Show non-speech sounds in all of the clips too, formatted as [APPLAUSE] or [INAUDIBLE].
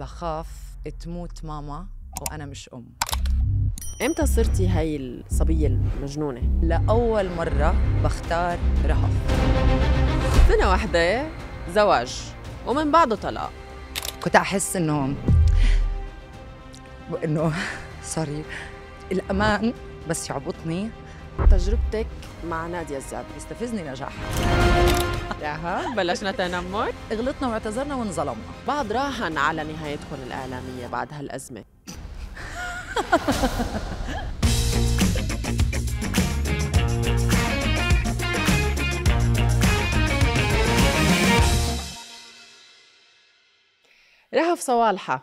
بخاف تموت ماما وأنا مش أم امتى صرتي هاي الصبية المجنونة؟ لأول مرة بختار رهف سنة واحدة زواج ومن بعده طلاق كنت أحس إنه إنه سوري الأمان بس يعبطني تجربتك مع نادية الزعبي استفزني نجاحها ياها [LAUGHS] بلشنا تنمر غلطنا واعتذرنا وانظلمنا بعض راهن على نهايتكم الإعلامية بعد هالأزمة [LAUGHS] رهف صوالحة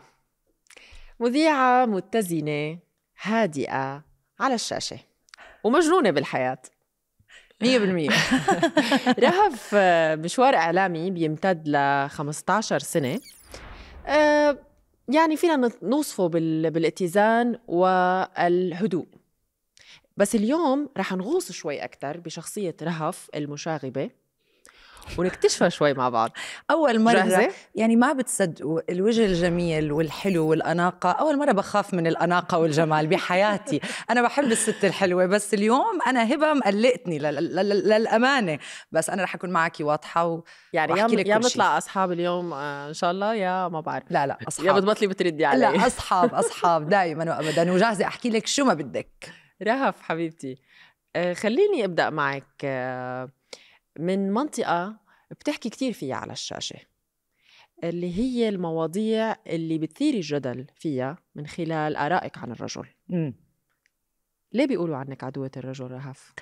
مذيعة متزنة هادئة على الشاشة ومجنونة بالحياة 100% [LAUGHS] رهف آه، مشوار اعلامي بيمتد ل 15 سنه آه، يعني فينا نوصفه بالاتزان والهدوء بس اليوم رح نغوص شوي أكثر بشخصية رهف المشاغبة ونكتشفها شوي مع بعض اول مره جاهزة؟ يعني ما بتصدقوا الوجه الجميل والحلو والاناقه اول مره بخاف من الاناقه والجمال بحياتي انا بحب الست الحلوه بس اليوم انا هبه مقلقتني للامانه بس انا رح اكون معك واضحه و... يعني يا يا بطلع اصحاب اليوم آه، ان شاء الله يا ما بعرف لا لا اصحاب يا بتبطلي بتردي علي لا اصحاب اصحاب دائما وابدا وجاهزه احكي لك شو ما بدك رهف حبيبتي آه، خليني ابدا معك آه، من منطقة بتحكي كتير فيها على الشاشة اللي هي المواضيع اللي بتثير الجدل فيها من خلال آرائك عن الرجل م. ليه بيقولوا عنك عدوة الرجل رهف؟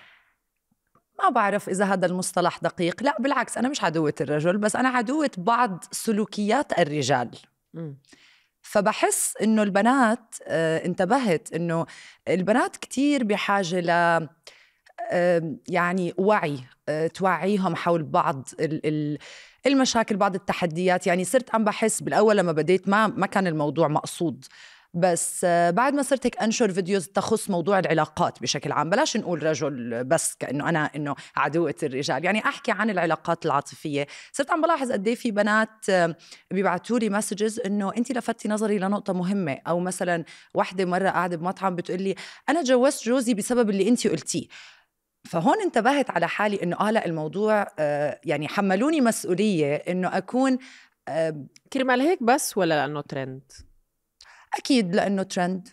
ما بعرف إذا هذا المصطلح دقيق لا بالعكس أنا مش عدوة الرجل بس أنا عدوة بعض سلوكيات الرجال م. فبحس إنه البنات آه، انتبهت إنه البنات كتير بحاجة ل يعني وعي آه، توعيهم حول بعض المشاكل بعض التحديات يعني صرت عم بحس بالاول لما بديت ما ما كان الموضوع مقصود بس آه، بعد ما صرت هيك انشر فيديوز تخص موضوع العلاقات بشكل عام بلاش نقول رجل بس كانه انا انه عدوة الرجال يعني احكي عن العلاقات العاطفيه صرت عم بلاحظ قد إيه في بنات بيبعتوا لي مسجز انه انت لفتي نظري لنقطه مهمه او مثلا وحده مره قاعده بمطعم بتقول لي انا تجوزت جوزي بسبب اللي انت قلتيه فهون انتبهت على حالي انه اه لا الموضوع آه يعني حملوني مسؤوليه انه اكون آه كرمال هيك بس ولا لانه ترند؟ اكيد لانه ترند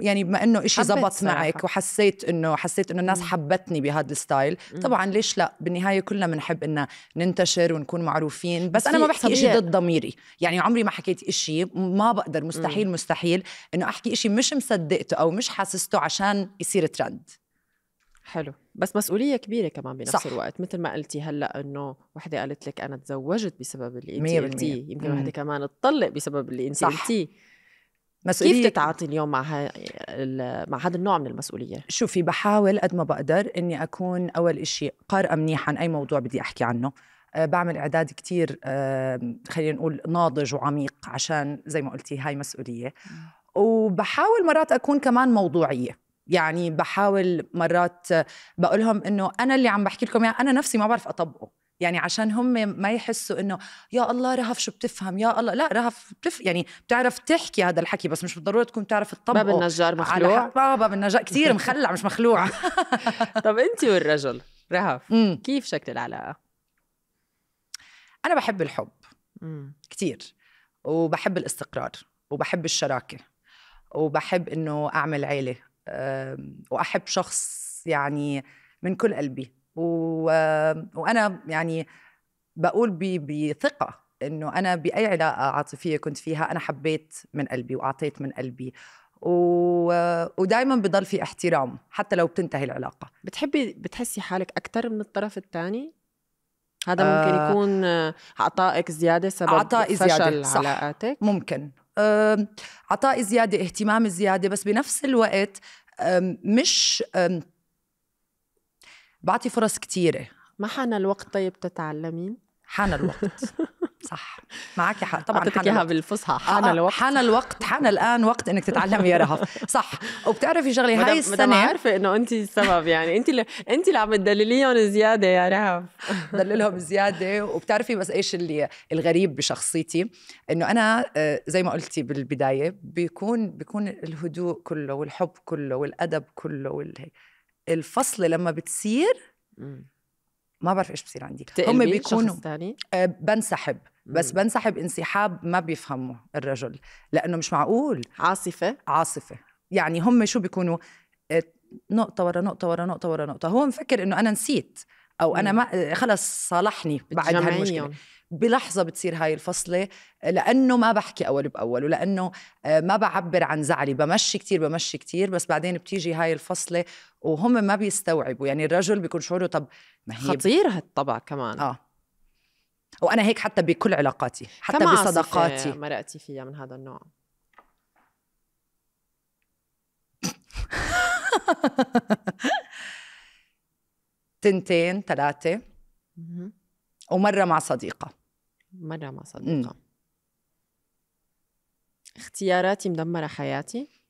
يعني بما انه شيء زبط معك وحسيت انه حسيت انه الناس حبتني بهذا الستايل طبعا ليش لا بالنهايه كلنا بنحب ان ننتشر ونكون معروفين بس انا ما بحكي شيء ضد ضميري يعني عمري ما حكيت شيء ما بقدر مستحيل مستحيل انه احكي شيء مش مصدقته او مش حاسسته عشان يصير ترند حلو بس مسؤوليه كبيره كمان بنفس صح. الوقت مثل ما قلتي هلا انه وحده قالت لك انا تزوجت بسبب اللي انت قلتيه يمكن وحده كمان تطلق بسبب اللي انت قلتيه مسؤولية كيف تتعاطي اليوم مع ها مع هذا النوع من المسؤولية؟ شوفي بحاول قد ما بقدر إني أكون أول شيء قارئة منيح عن أي موضوع بدي أحكي عنه أه بعمل إعداد كتير أه خلينا نقول ناضج وعميق عشان زي ما قلتي هاي مسؤولية وبحاول مرات أكون كمان موضوعية يعني بحاول مرات بقول لهم انه انا اللي عم بحكي لكم يعني انا نفسي ما بعرف اطبقه يعني عشان هم ما يحسوا انه يا الله رهف شو بتفهم يا الله لا رهف بتف يعني بتعرف تحكي هذا الحكي بس مش بالضروره تكون بتعرف تطبقه باب النجار مخلوع على آه، باب النجار كثير مخلع مش مخلوع [LAUGHS] طب انت والرجل رهف مم. كيف شكل العلاقه انا بحب الحب كثير وبحب الاستقرار وبحب الشراكه وبحب انه اعمل عيله واحب شخص يعني من كل قلبي و... وانا يعني بقول بثقه انه انا باي علاقه عاطفيه كنت فيها انا حبيت من قلبي واعطيت من قلبي و... ودائما بضل في احترام حتى لو بتنتهي العلاقه بتحبي بتحسي حالك اكثر من الطرف الثاني هذا آه، ممكن يكون عطائك زياده سبب عطائي فشل زيادة. صح. علاقاتك ممكن عطائي زياده اهتمام زياده بس بنفس الوقت مش بعطي فرص كتيرة ما حان الوقت طيب تتعلمين؟ حان الوقت صح معك حق طبعا حان اياها بالفصحى آه، حان الوقت حان الوقت حان الان وقت انك تتعلمي يا رهف صح وبتعرفي شغله هاي السنه مدام عارفه انه انت السبب يعني انت اللي انت اللي عم تدلليهم زياده يا رهف [LAUGHS] دللهم زياده وبتعرفي بس ايش اللي الغريب بشخصيتي انه انا آه، زي ما قلتي بالبدايه بيكون بيكون الهدوء كله والحب كله والادب كله والهي الفصل لما بتصير ما بعرف ايش بصير عندي هم بيكونوا آه، بنسحب بس بنسحب انسحاب ما بيفهمه الرجل لانه مش معقول عاصفه عاصفه يعني هم شو بيكونوا آه، نقطة ورا نقطة ورا نقطة ورا نقطة هو مفكر انه انا نسيت او انا ما خلص صالحني بعد هالمشكلة بلحظه بتصير هاي الفصله لانه ما بحكي اول باول ولانه آه، ما بعبر عن زعلي بمشي كتير بمشي كتير بس بعدين بتيجي هاي الفصله وهم ما بيستوعبوا يعني الرجل بيكون شعوره طب ما هي خطير هالطبع كمان اه وانا هيك حتى بكل علاقاتي حتى كم بصداقاتي مرقتي فيها من هذا النوع [LAUGHS] تنتين ثلاثه ومره مع صديقه مرة ما صدقها اختياراتي مدمرة حياتي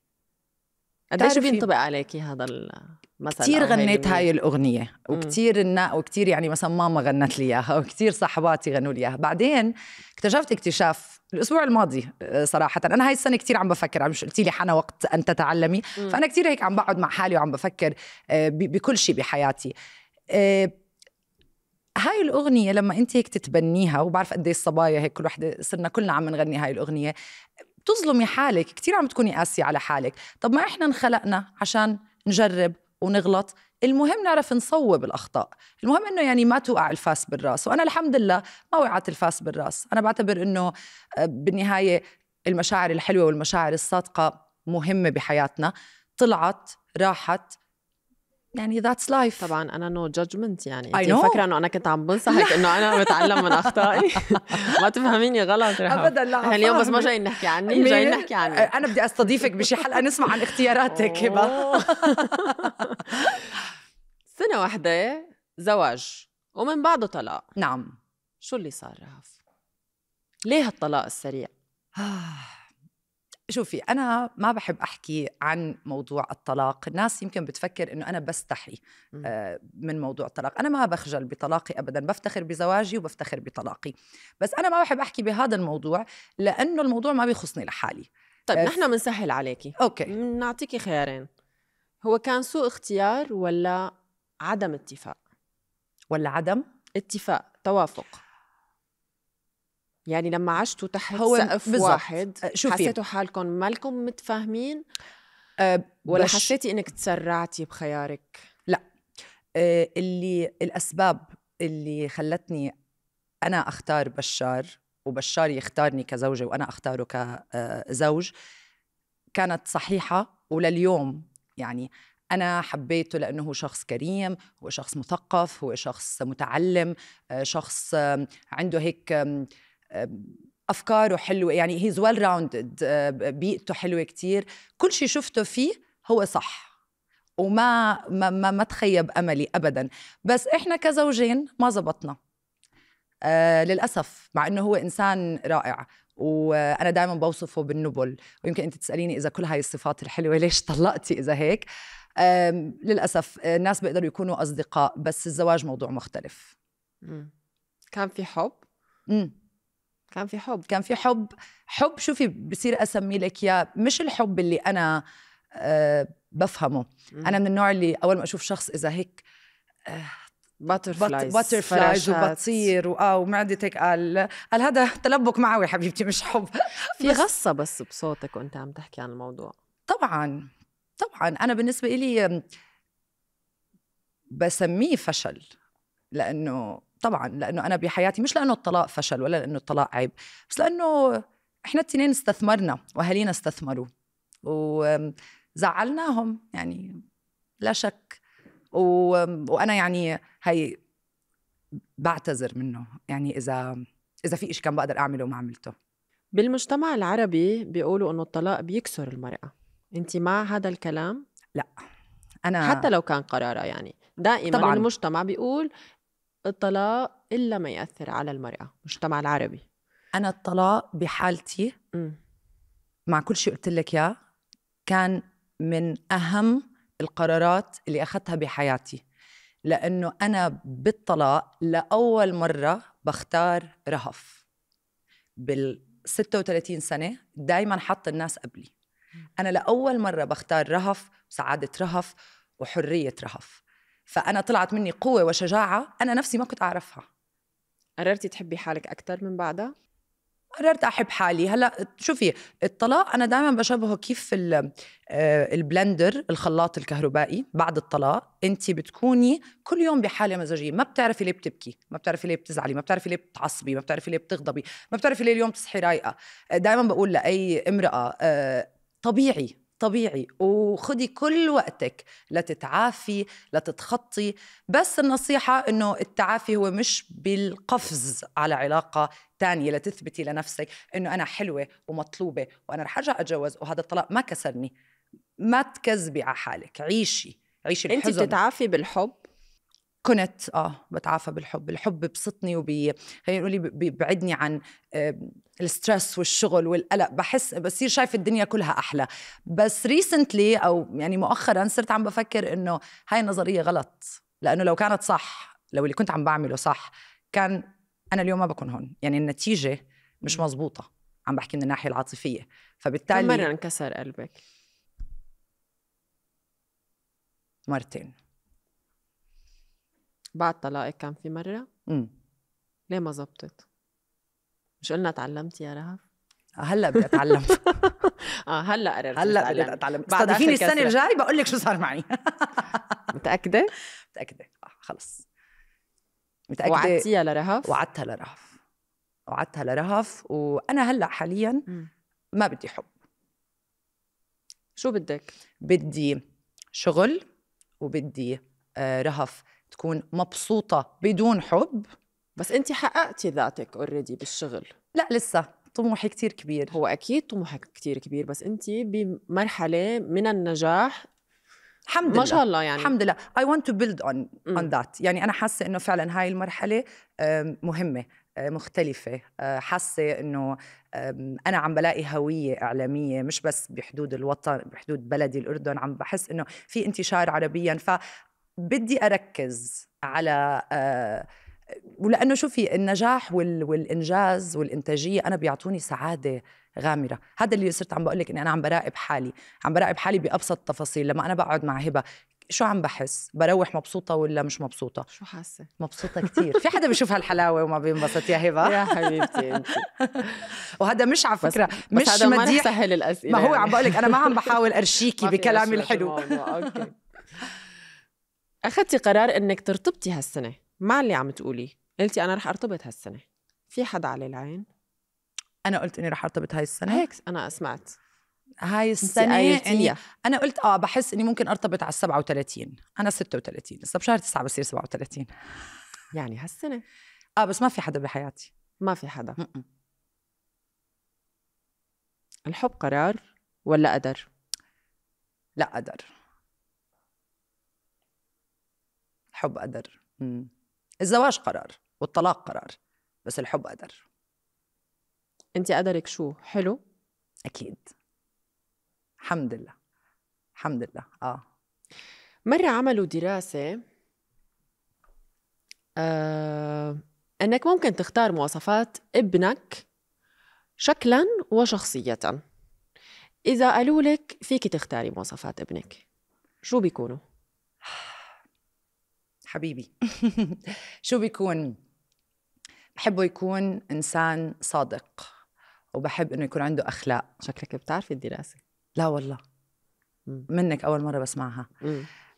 قديش بينطبق عليكي هذا المثل كثير غنيت هاي, الاغنيه وكثير النا وكثير يعني مثلا ماما غنت لي اياها وكثير صحباتي غنوا لي اياها بعدين اكتشفت اكتشاف الاسبوع الماضي آه، صراحه انا هاي السنه كثير عم بفكر عم قلتي لي حنا وقت ان تتعلمي فانا كثير هيك عم بقعد مع حالي وعم بفكر آه، بكل شيء بحياتي آه، هاي الأغنية لما أنت هيك تتبنيها وبعرف قد ايه الصبايا هيك كل وحدة صرنا كلنا عم نغني هاي الأغنية بتظلمي حالك كثير عم تكوني قاسية على حالك طب ما إحنا انخلقنا عشان نجرب ونغلط المهم نعرف نصوب الاخطاء المهم انه يعني ما توقع الفاس بالراس وانا الحمد لله ما وقعت الفاس بالراس انا بعتبر انه آه، بالنهايه المشاعر الحلوه والمشاعر الصادقه مهمه بحياتنا طلعت راحت يعني ذاتس لايف طبعا انا نو no جادجمنت يعني نو فاكره انه انا كنت عم بنصحك انه انا بتعلم من اخطائي [LAUGHS] ما تفهميني غلط رحب. ابدا لا احنا اليوم بس ما جايين نحكي عني جايين نحكي عني انا بدي استضيفك بشي حلقه نسمع عن اختياراتك هبه [LAUGHS] سنه واحده زواج ومن بعده طلاق نعم شو اللي صار رهف ليه هالطلاق السريع آه. شوفي انا ما بحب احكي عن موضوع الطلاق الناس يمكن بتفكر انه انا بستحي آه، من موضوع الطلاق انا ما بخجل بطلاقي ابدا بفتخر بزواجي وبفتخر بطلاقي بس انا ما بحب احكي بهذا الموضوع لانه الموضوع ما بيخصني لحالي طيب آه، نحن بنسهل عليكي اوكي نعطيكي خيارين هو كان سوء اختيار ولا عدم اتفاق ولا عدم اتفاق توافق يعني لما عشتوا تحت هو سقف بالزبط. واحد أه، شوفي. حسيتوا حالكم مالكم متفاهمين أه ولا بش... حسيتي انك تسرعتي بخيارك لا أه اللي الاسباب اللي خلتني انا اختار بشار وبشار يختارني كزوجه وانا اختاره كزوج كانت صحيحه ولليوم يعني انا حبيته لانه هو شخص كريم هو شخص مثقف هو شخص متعلم أه، شخص عنده هيك افكاره حلوه يعني هيز ويل راوندد بيئته حلوه كتير كل شيء شفته فيه هو صح وما ما ما, ما تخيب املي ابدا بس احنا كزوجين ما زبطنا آه للاسف مع انه هو انسان رائع وانا دائما بوصفه بالنبل ويمكن انت تساليني اذا كل هاي الصفات الحلوه ليش طلقتي اذا هيك للاسف الناس بيقدروا يكونوا اصدقاء بس الزواج موضوع مختلف كان في حب مم. كان في حب كان في حب حب شوفي بصير اسمي لك اياه مش الحب اللي انا أه بفهمه م. انا من النوع اللي اول ما اشوف شخص اذا هيك أه باترفلايز باترفلايز وبطير واه ومعدتك قال قال هذا تلبك معوي حبيبتي مش حب [LAUGHS] في غصه بس بصوتك وانت عم تحكي عن الموضوع طبعا طبعا انا بالنسبه لي بسميه فشل لانه طبعا لانه انا بحياتي مش لانه الطلاق فشل ولا لانه الطلاق عيب بس لانه احنا التنين استثمرنا واهالينا استثمروا وزعلناهم يعني لا شك و... وانا يعني هي بعتذر منه يعني اذا اذا في شيء كان بقدر اعمله وما عملته بالمجتمع العربي بيقولوا انه الطلاق بيكسر المراه انت مع هذا الكلام لا انا حتى لو كان قرارها يعني دائما طبعاً. المجتمع بيقول الطلاق إلا ما يأثر على المرأة المجتمع العربي أنا الطلاق بحالتي م. مع كل شيء قلت لك إياه كان من أهم القرارات اللي أخذتها بحياتي لأنه أنا بالطلاق لأول مرة بختار رهف بال 36 سنة دايما حط الناس قبلي أنا لأول مرة بختار رهف وسعادة رهف وحرية رهف فانا طلعت مني قوه وشجاعه انا نفسي ما كنت اعرفها قررتي تحبي حالك اكثر من بعدها قررت احب حالي هلا شوفي الطلاق انا دائما بشبهه كيف آه، البلندر الخلاط الكهربائي بعد الطلاق انت بتكوني كل يوم بحاله مزاجيه ما بتعرفي ليه بتبكي ما بتعرفي ليه بتزعلي ما بتعرفي ليه بتعصبي ما بتعرفي ليه بتغضبي ما بتعرفي ليه اليوم تصحي رايقه آه، دائما بقول لاي امراه آه، طبيعي طبيعي وخدي كل وقتك لتتعافي لتتخطي بس النصيحة أنه التعافي هو مش بالقفز على علاقة تانية لتثبتي لنفسك أنه أنا حلوة ومطلوبة وأنا رح أرجع أتجوز وهذا الطلاق ما كسرني ما تكذبي على حالك عيشي عيشي الحزن أنت بتتعافي بالحب كنت اه بتعافى بالحب الحب ببسطني وبي خلينا نقول بيبعدني عن الستريس والشغل والقلق بحس بصير شايف الدنيا كلها احلى بس ريسنتلي او يعني مؤخرا صرت عم بفكر انه هاي النظريه غلط لانه لو كانت صح لو اللي كنت عم بعمله صح كان انا اليوم ما بكون هون يعني النتيجه مش مزبوطه عم بحكي من الناحيه العاطفيه فبالتالي كم مره انكسر قلبك مرتين بعد طلاقك كان في مرة؟ امم ليه ما زبطت؟ مش قلنا تعلمتي يا رهف؟ هلا بدي اتعلم [LAUGHS] اه هلا قررت هلا بدي اتعلم استضيفيني السنه الجاي بقول لك شو صار معي [LAUGHS] متاكده؟ متاكده آه خلص متاكده وعدتيها لرهف؟ وعدتها لرهف وعدتها لرهف وانا هلا حاليا ما بدي حب شو بدك؟ بدي شغل وبدي آه، رهف تكون مبسوطه بدون حب بس انت حققتي ذاتك اوريدي بالشغل لا لسه طموحي كتير كبير هو اكيد طموحك كتير كبير بس انت بمرحله من النجاح الحمد لله ما شاء الله يعني الحمد لله اي ونت تو بيلد اون اون ذات يعني انا حاسه انه فعلا هاي المرحله مهمه مختلفة آه، حاسة أنه أنا عم بلاقي هوية إعلامية مش بس بحدود الوطن بحدود بلدي الأردن عم بحس أنه في انتشار عربيا ف بدي اركز على آه، ولانه شوفي النجاح والانجاز والانتاجيه انا بيعطوني سعاده غامره هذا اللي صرت عم بقول لك اني انا عم براقب حالي عم براقب حالي بابسط التفاصيل لما انا بقعد مع هبه شو عم بحس بروح مبسوطة ولا مش مبسوطة شو حاسة مبسوطة كثير في حدا بيشوف هالحلاوة وما بينبسط يا هبة يا حبيبتي انت [LAUGHS] وهذا مش على فكرة بس مش بس هذا مديح ما سهل الأسئلة ما هو عم يعني. بقول لك أنا ما عم [LAUGHS] بحاول أرشيكي بكلامي الحلو أوكي [LAUGHS] اخذتي قرار انك ترتبطي هالسنه مع اللي عم تقولي قلتي انا رح ارتبط هالسنه في حدا على العين انا قلت اني رح ارتبط هاي السنه هيك انا سمعت هاي السنه يعني انا قلت اه بحس اني ممكن ارتبط على 37 انا 36 لسه بشهر 9 بصير 37 يعني هالسنه اه بس ما في حدا بحياتي ما في حدا م -م. الحب قرار ولا قدر لا قدر حب قدر مم. الزواج قرار والطلاق قرار بس الحب قدر انت قدرك شو حلو اكيد الحمد لله الحمد لله اه مرة عملوا دراسة آه انك ممكن تختار مواصفات ابنك شكلا وشخصية إذا قالوا لك فيك تختاري مواصفات ابنك شو بيكونوا؟ حبيبي [LAUGHS] شو بيكون بحبه يكون انسان صادق وبحب انه يكون عنده اخلاق شكلك بتعرفي الدراسه لا والله منك اول مره بسمعها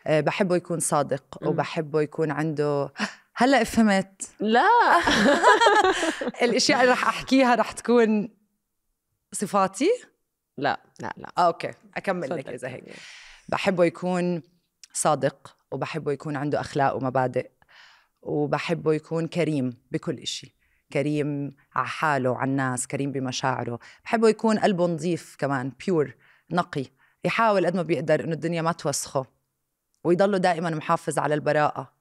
آه، بحبه يكون صادق وبحبه يكون عنده [GASPS] هلا فهمت لا [LAUGHS] الاشياء اللي رح احكيها رح تكون صفاتي لا لا لا آه، اوكي اكمل لك اذا هيك بحبه يكون صادق وبحبه يكون عنده أخلاق ومبادئ وبحبه يكون كريم بكل إشي كريم على حاله على الناس كريم بمشاعره بحبه يكون قلبه نظيف كمان بيور نقي يحاول قد ما بيقدر انه الدنيا ما توسخه ويضله دائما محافظ على البراءه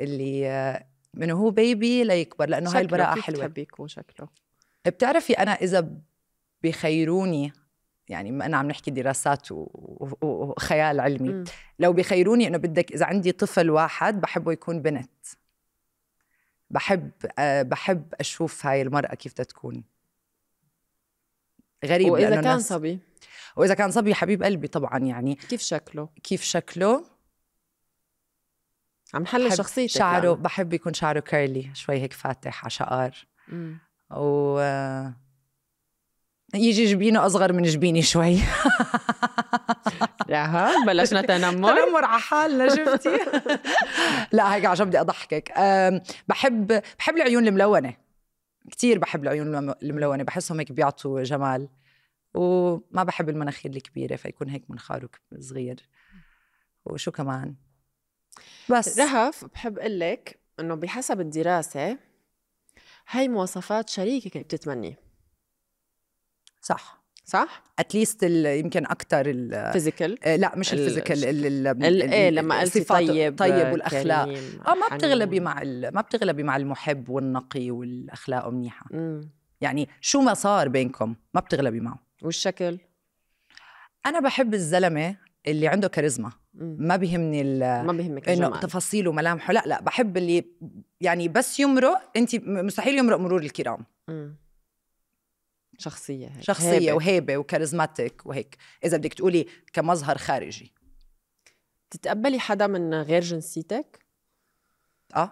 اللي من هو بيبي ليكبر لانه هاي البراءه حلوه بتحبي يكون شكله بتعرفي انا اذا بخيروني يعني ما أنا عم نحكي دراسات وخيال علمي م. لو بخيروني إنه بدك إذا عندي طفل واحد بحبه يكون بنت بحب أه بحب أشوف هاي المرأة كيف تكون غريب وإذا كان صبي وإذا كان صبي حبيب قلبي طبعا يعني كيف شكله كيف شكله عم حلل شخصيتك شعره يعني. بحب يكون شعره كيرلي شوي هيك فاتح على شقار و يجي جبينه اصغر من جبيني شوي ها بلشنا [LAUGHS] تنمر تنمر على حالنا شفتي [LAUGHS] لا هيك عشان بدي اضحكك بحب بحب العيون الملونه كثير بحب العيون الملونه بحسهم هيك بيعطوا جمال وما بحب المناخير الكبيره فيكون هيك منخار صغير وشو كمان بس رهف بحب اقول لك انه بحسب الدراسه هاي مواصفات شريكك اللي بتتمنيه صح صح اتليست يمكن اكثر الفيزيكال آه، لا مش الفيزيكال ايه لما قلتي طيب طيب والاخلاق اه ما بتغلبي مع ما بتغلبي مع المحب والنقي والاخلاق منيحه يعني شو ما صار بينكم ما بتغلبي معه والشكل انا بحب الزلمه اللي عنده كاريزما ما بيهمني ال ما بيهمك انه تفاصيله وملامحه لا لا بحب اللي يعني بس يمرق انت مستحيل يمرق مرور الكرام مم. شخصية هيك. شخصية هيبة. وهيبة وكاريزماتيك وهيك إذا بدك تقولي كمظهر خارجي تتقبلي حدا من غير جنسيتك؟ اه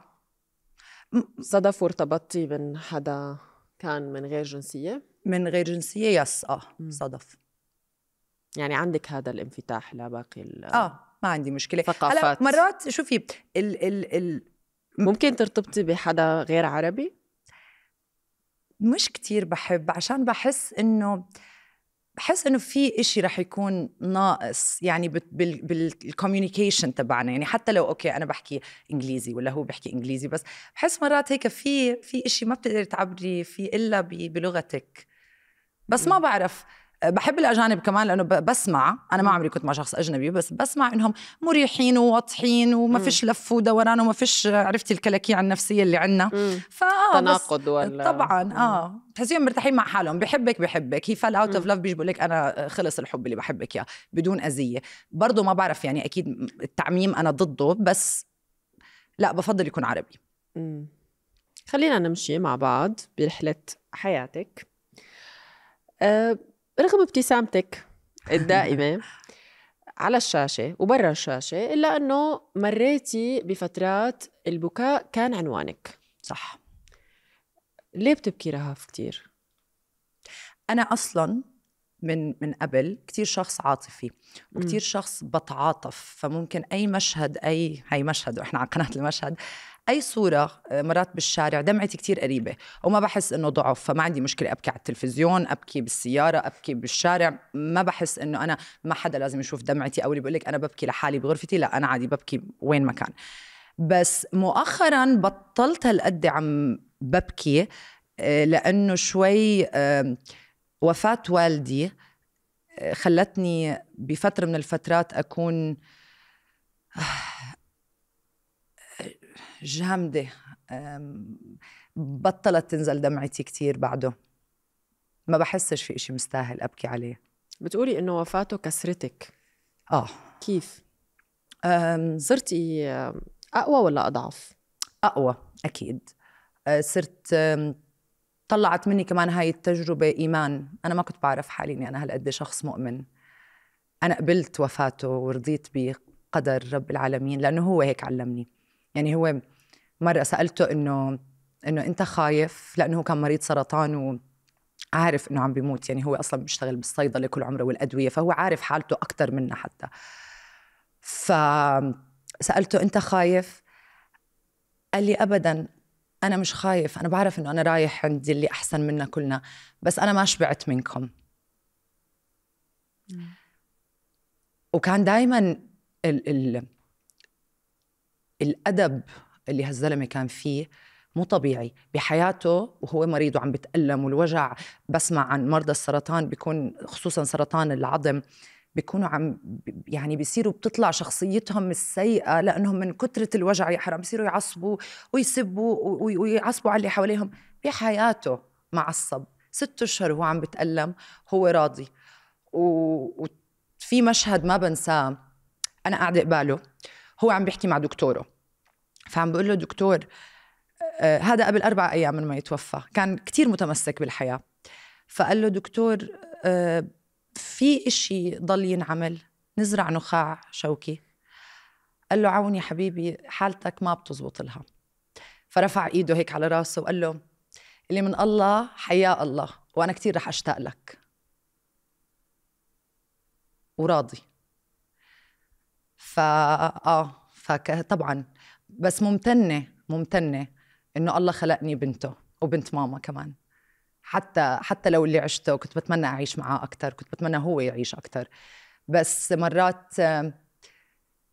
صدف وارتبطتي من حدا كان من غير جنسية؟ من غير جنسية يس اه م. صدف يعني عندك هذا الانفتاح لباقي ال اه ما عندي مشكلة ثقافات مرات شوفي ال ال ال ممكن ترتبطي بحدا غير عربي؟ مش كتير بحب عشان بحس انه بحس انه في إشي رح يكون ناقص يعني بالكوميونيكيشن تبعنا يعني حتى لو اوكي انا بحكي انجليزي ولا هو بحكي انجليزي بس بحس مرات هيك في في إشي ما بتقدري تعبري فيه الا بلغتك بس ما بعرف بحب الاجانب كمان لانه بسمع انا ما عمري كنت مع شخص اجنبي بس بسمع انهم مريحين وواضحين وما فيش لف ودوران وما فيش عرفتي الكلاكيع النفسيه اللي عندنا آه، تناقض ولا طبعا اه بتحسيهم مرتاحين مع حالهم بحبك بحبك هي فال اوت اوف لاف بيجي بقول لك انا خلص الحب اللي بحبك اياه بدون اذيه برضه ما بعرف يعني اكيد التعميم انا ضده بس لا بفضل يكون عربي خلينا نمشي مع بعض برحله حياتك أه رغم ابتسامتك الدائمة [LAUGHS] على الشاشة وبرا الشاشة إلا أنه مريتي بفترات البكاء كان عنوانك صح ليه بتبكي رهف كتير؟ أنا أصلاً من من قبل كثير شخص عاطفي وكثير شخص بتعاطف فممكن اي مشهد اي هي مشهد واحنا على قناه المشهد اي صوره آه، مرات بالشارع دمعتي كتير قريبه وما بحس انه ضعف فما عندي مشكله ابكي على التلفزيون ابكي بالسياره ابكي بالشارع ما بحس انه انا ما حدا لازم يشوف دمعتي او اللي بقول لك انا ببكي لحالي بغرفتي لا انا عادي ببكي وين ما كان بس مؤخرا بطلت هالقد عم ببكي آه، لانه شوي وفاه والدي آه، خلتني بفتره من الفترات اكون جامده بطلت تنزل دمعتي كثير بعده ما بحسش في إشي مستاهل ابكي عليه بتقولي انه وفاته كسرتك اه كيف صرتي اقوى ولا اضعف اقوى اكيد أه، صرت طلعت مني كمان هاي التجربة إيمان أنا ما كنت بعرف حالي إني أنا هالقد إيه شخص مؤمن أنا قبلت وفاته ورضيت بقدر رب العالمين لأنه هو هيك علمني يعني هو مره سالته انه انه انت خايف لانه هو كان مريض سرطان وعارف انه عم بيموت يعني هو اصلا بيشتغل بالصيدله كل عمره والادويه فهو عارف حالته اكثر منا حتى فسالته انت خايف قال لي ابدا انا مش خايف انا بعرف انه انا رايح عند اللي احسن منا كلنا بس انا ما شبعت منكم وكان دائما ال ال الادب اللي هالزلمه كان فيه مو طبيعي بحياته وهو مريض وعم بتألم والوجع بسمع عن مرضى السرطان بيكون خصوصا سرطان العظم بيكونوا عم يعني بيصيروا بتطلع شخصيتهم السيئه لانهم من كثره الوجع يا حرام بيصيروا يعصبوا ويسبوا ويعصبوا على اللي حواليهم بحياته معصب ست اشهر وهو عم بتألم هو راضي وفي مشهد ما بنساه انا قاعده قباله هو عم بيحكي مع دكتوره فعم بقول له دكتور آه هذا قبل أربع أيام من ما يتوفى كان كتير متمسك بالحياة فقال له دكتور آه في إشي ضل ينعمل نزرع نخاع شوكي قال له عوني يا حبيبي حالتك ما بتزبط لها فرفع ايده هيك على راسه وقال له اللي من الله حيا الله وانا كثير رح اشتاق لك وراضي فاه فطبعا بس ممتنه ممتنه انه الله خلقني بنته وبنت ماما كمان حتى حتى لو اللي عشته كنت بتمنى اعيش معاه اكثر كنت بتمنى هو يعيش اكثر بس مرات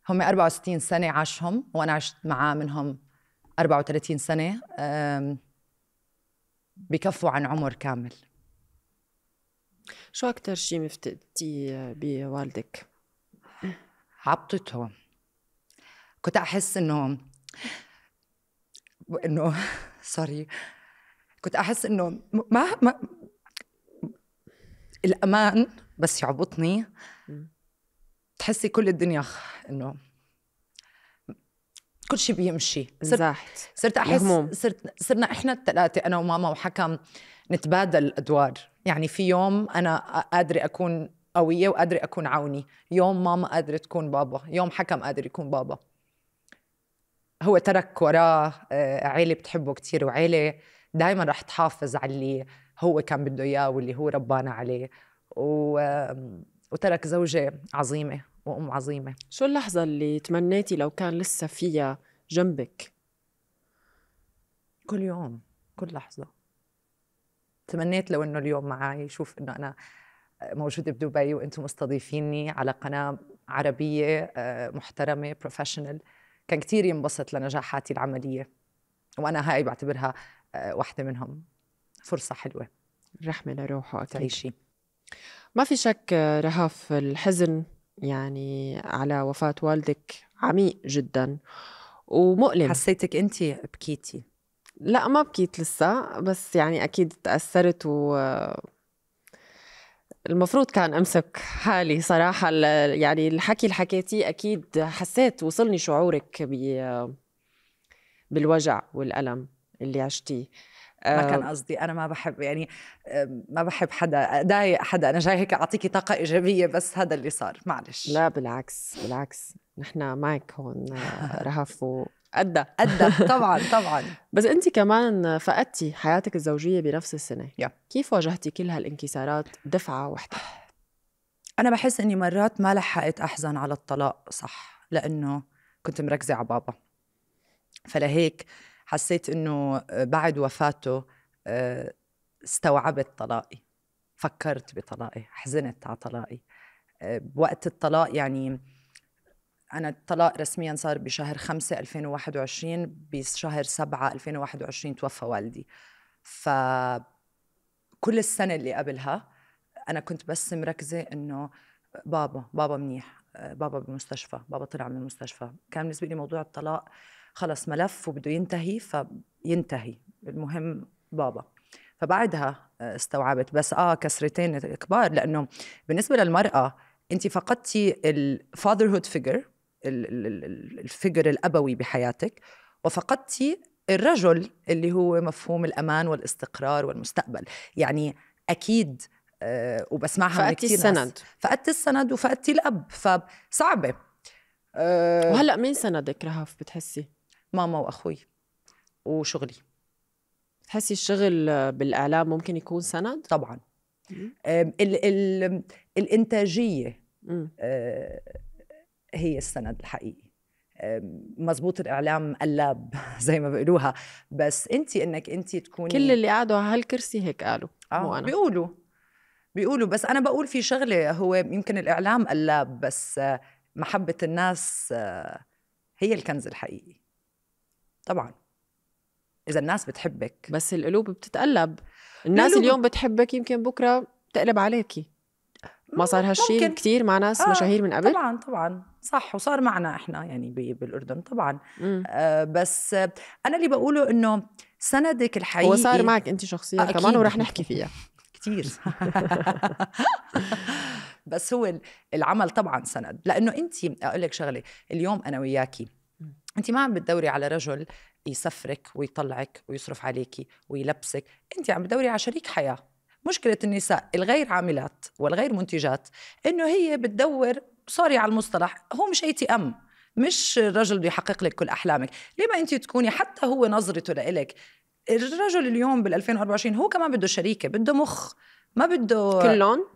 هم 64 سنه عاشهم وانا عشت معاه منهم 34 سنه بكفوا عن عمر كامل شو اكثر شيء مفتقدتيه بوالدك عبطته [LAUGHS] كنت احس انه انه سوري كنت احس انه ما, ما الامان بس يعبطني تحسي كل الدنيا انه كل شيء بيمشي صرت صرت احس مهموم. صرت صرنا احنا الثلاثه انا وماما وحكم نتبادل الادوار يعني في يوم انا قادره اكون قويه وقادره اكون عوني يوم ماما قادره تكون بابا يوم حكم قادر يكون بابا هو ترك وراه آه، عيله بتحبه كثير وعيله دائما رح تحافظ على اللي هو كان بده اياه واللي هو ربانا عليه و... وترك زوجه عظيمه وام عظيمه شو اللحظه اللي تمنيتي لو كان لسه فيها جنبك كل يوم كل لحظه تمنيت لو انه اليوم معي يشوف انه انا موجوده بدبي وانتم مستضيفيني على قناه عربيه آه، محترمه بروفيشنال كان كثير ينبسط لنجاحاتي العمليه وانا هاي بعتبرها آه، واحده منهم فرصه حلوه رحمه لروحه اكيد تعيشي ما في شك آه، رهف الحزن يعني على وفاه والدك عميق جدا ومؤلم حسيتك انت بكيتي لا ما بكيت لسه بس يعني اكيد تاثرت و المفروض كان امسك حالي صراحه يعني الحكي اللي حكيتيه اكيد حسيت وصلني شعورك بالوجع والالم اللي عشتيه ما كان آه، قصدي انا ما بحب يعني ما بحب حدا ضايق حدا انا جاي هيك اعطيكي طاقه ايجابيه بس هذا اللي صار معلش لا بالعكس بالعكس نحن معك هون آه، رهف قدها قدها [LAUGHS] طبعا طبعا بس انت كمان فقدتي حياتك الزوجيه بنفس السنه yeah. كيف واجهتي كل هالانكسارات دفعه واحده [SIGHS] انا بحس اني مرات ما لحقت احزن على الطلاق صح لانه كنت مركزه على بابا فلهيك حسيت انه بعد وفاته آه، استوعبت طلاقي فكرت بطلاقي حزنت على طلاقي آه، بوقت الطلاق يعني أنا الطلاق رسميا صار بشهر 5 2021 بشهر 7 2021 توفى والدي ف كل السنة اللي قبلها أنا كنت بس مركزة إنه بابا بابا منيح بابا بالمستشفى بابا طلع من المستشفى كان بالنسبة لي موضوع الطلاق خلص ملف وبده ينتهي فينتهي المهم بابا فبعدها استوعبت بس اه كسرتين كبار لانه بالنسبه للمراه انت فقدتي الفاذرهود فيجر الفجر الابوي بحياتك وفقدتي الرجل اللي هو مفهوم الامان والاستقرار والمستقبل يعني اكيد أه وبسمعها فقدتي من كثير السند فقدتي السند وفقدتي الاب فصعبه أه وهلا مين سندك رهف بتحسي ماما واخوي وشغلي بتحسي الشغل بالاعلام ممكن يكون سند طبعا ال ال الانتاجيه هي السند الحقيقي مزبوط الاعلام قلاب [LAUGHS] زي ما بيقولوها بس انت انك انت تكوني كل اللي قعدوا على هالكرسي هيك قالوا آه مو انا بيقولوا بيقولوا بس انا بقول في شغله هو يمكن الاعلام قلاب بس آه، محبه الناس آه، هي الكنز الحقيقي طبعا اذا الناس بتحبك بس القلوب بتتقلب الناس اليوم بتحبك يمكن بكره تقلب عليكي ما صار هالشيء كثير مع ناس آه مشاهير من قبل طبعا طبعا صح وصار معنا احنا يعني بالاردن طبعا آه بس آه انا اللي بقوله انه سندك الحقيقي هو صار معك انت شخصيا آه كمان وراح نحكي فيها [LAUGHS] كثير [LAUGHS] بس هو العمل طبعا سند لانه انت اقول لك شغله اليوم انا وياكي انت ما عم بتدوري على رجل يسفرك ويطلعك ويصرف عليكي ويلبسك انت عم بتدوري على شريك حياه مشكله النساء الغير عاملات والغير منتجات انه هي بتدور سوري على المصطلح هو مش اي تي ام مش الرجل بده يحقق لك كل احلامك لما انت تكوني حتى هو نظرته لإلك الرجل اليوم بال2024 هو كمان بده شريكه بده مخ ما بده كلهم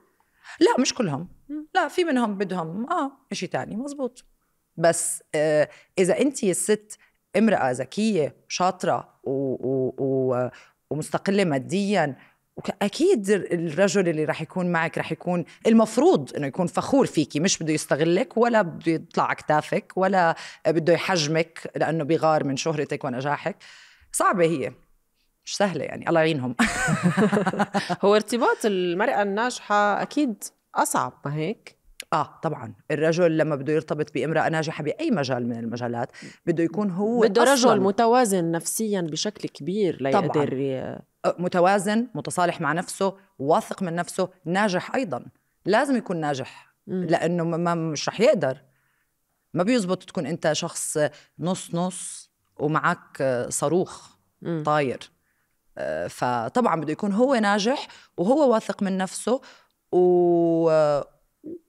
لا مش كلهم لا في منهم بدهم اه شيء تاني مزبوط بس آه اذا انت الست امراه ذكيه شاطره و... و... و... ومستقله ماديا واكيد الرجل اللي راح يكون معك راح يكون المفروض انه يكون فخور فيكي مش بده يستغلك ولا بده يطلع كتافك ولا بده يحجمك لانه بيغار من شهرتك ونجاحك صعبه هي مش سهله يعني الله يعينهم [LAUGHS] هو ارتباط المراه الناجحه اكيد اصعب ما هيك اه طبعا الرجل لما بده يرتبط بامراه ناجحه باي مجال من المجالات بده يكون هو بده رجل متوازن نفسيا بشكل كبير ليقدر طبعاً. متوازن متصالح مع نفسه واثق من نفسه ناجح ايضا لازم يكون ناجح لانه ما مش رح يقدر ما بيزبط تكون انت شخص نص نص ومعك صاروخ طاير آه، فطبعا بده يكون هو ناجح وهو واثق من نفسه و...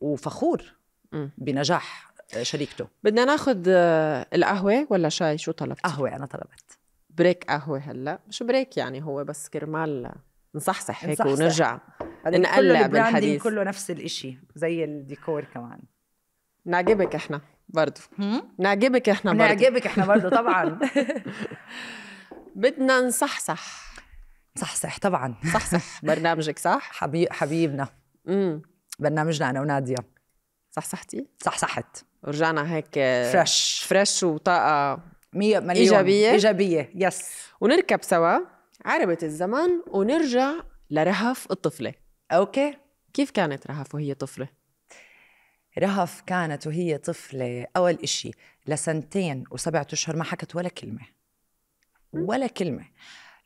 وفخور بنجاح شريكته بدنا ناخذ آه، القهوه ولا شاي شو طلبت قهوه انا طلبت بريك قهوة هلا مش بريك يعني هو بس كرمال نصحصح هيك نصحصح. ونرجع نقلع بالحديث كله نفس الإشي زي الديكور كمان نعجبك احنا برضه نعجبك احنا برضه نعجبك احنا برضه طبعا [LAUGHS] [LAUGHS] بدنا نصحصح صحصح طبعا صحصح [LAUGHS] برنامجك صح حبي... حبيبنا امم برنامجنا انا وناديه صحصحتي صحصحت ورجعنا هيك فريش فريش وطاقه 100 مليون ايجابيه ايجابيه يس ونركب سوا عربه الزمن ونرجع لرهف الطفله اوكي كيف كانت رهف وهي طفله رهف كانت وهي طفله اول إشي لسنتين وسبعة اشهر ما حكت ولا كلمه ولا كلمه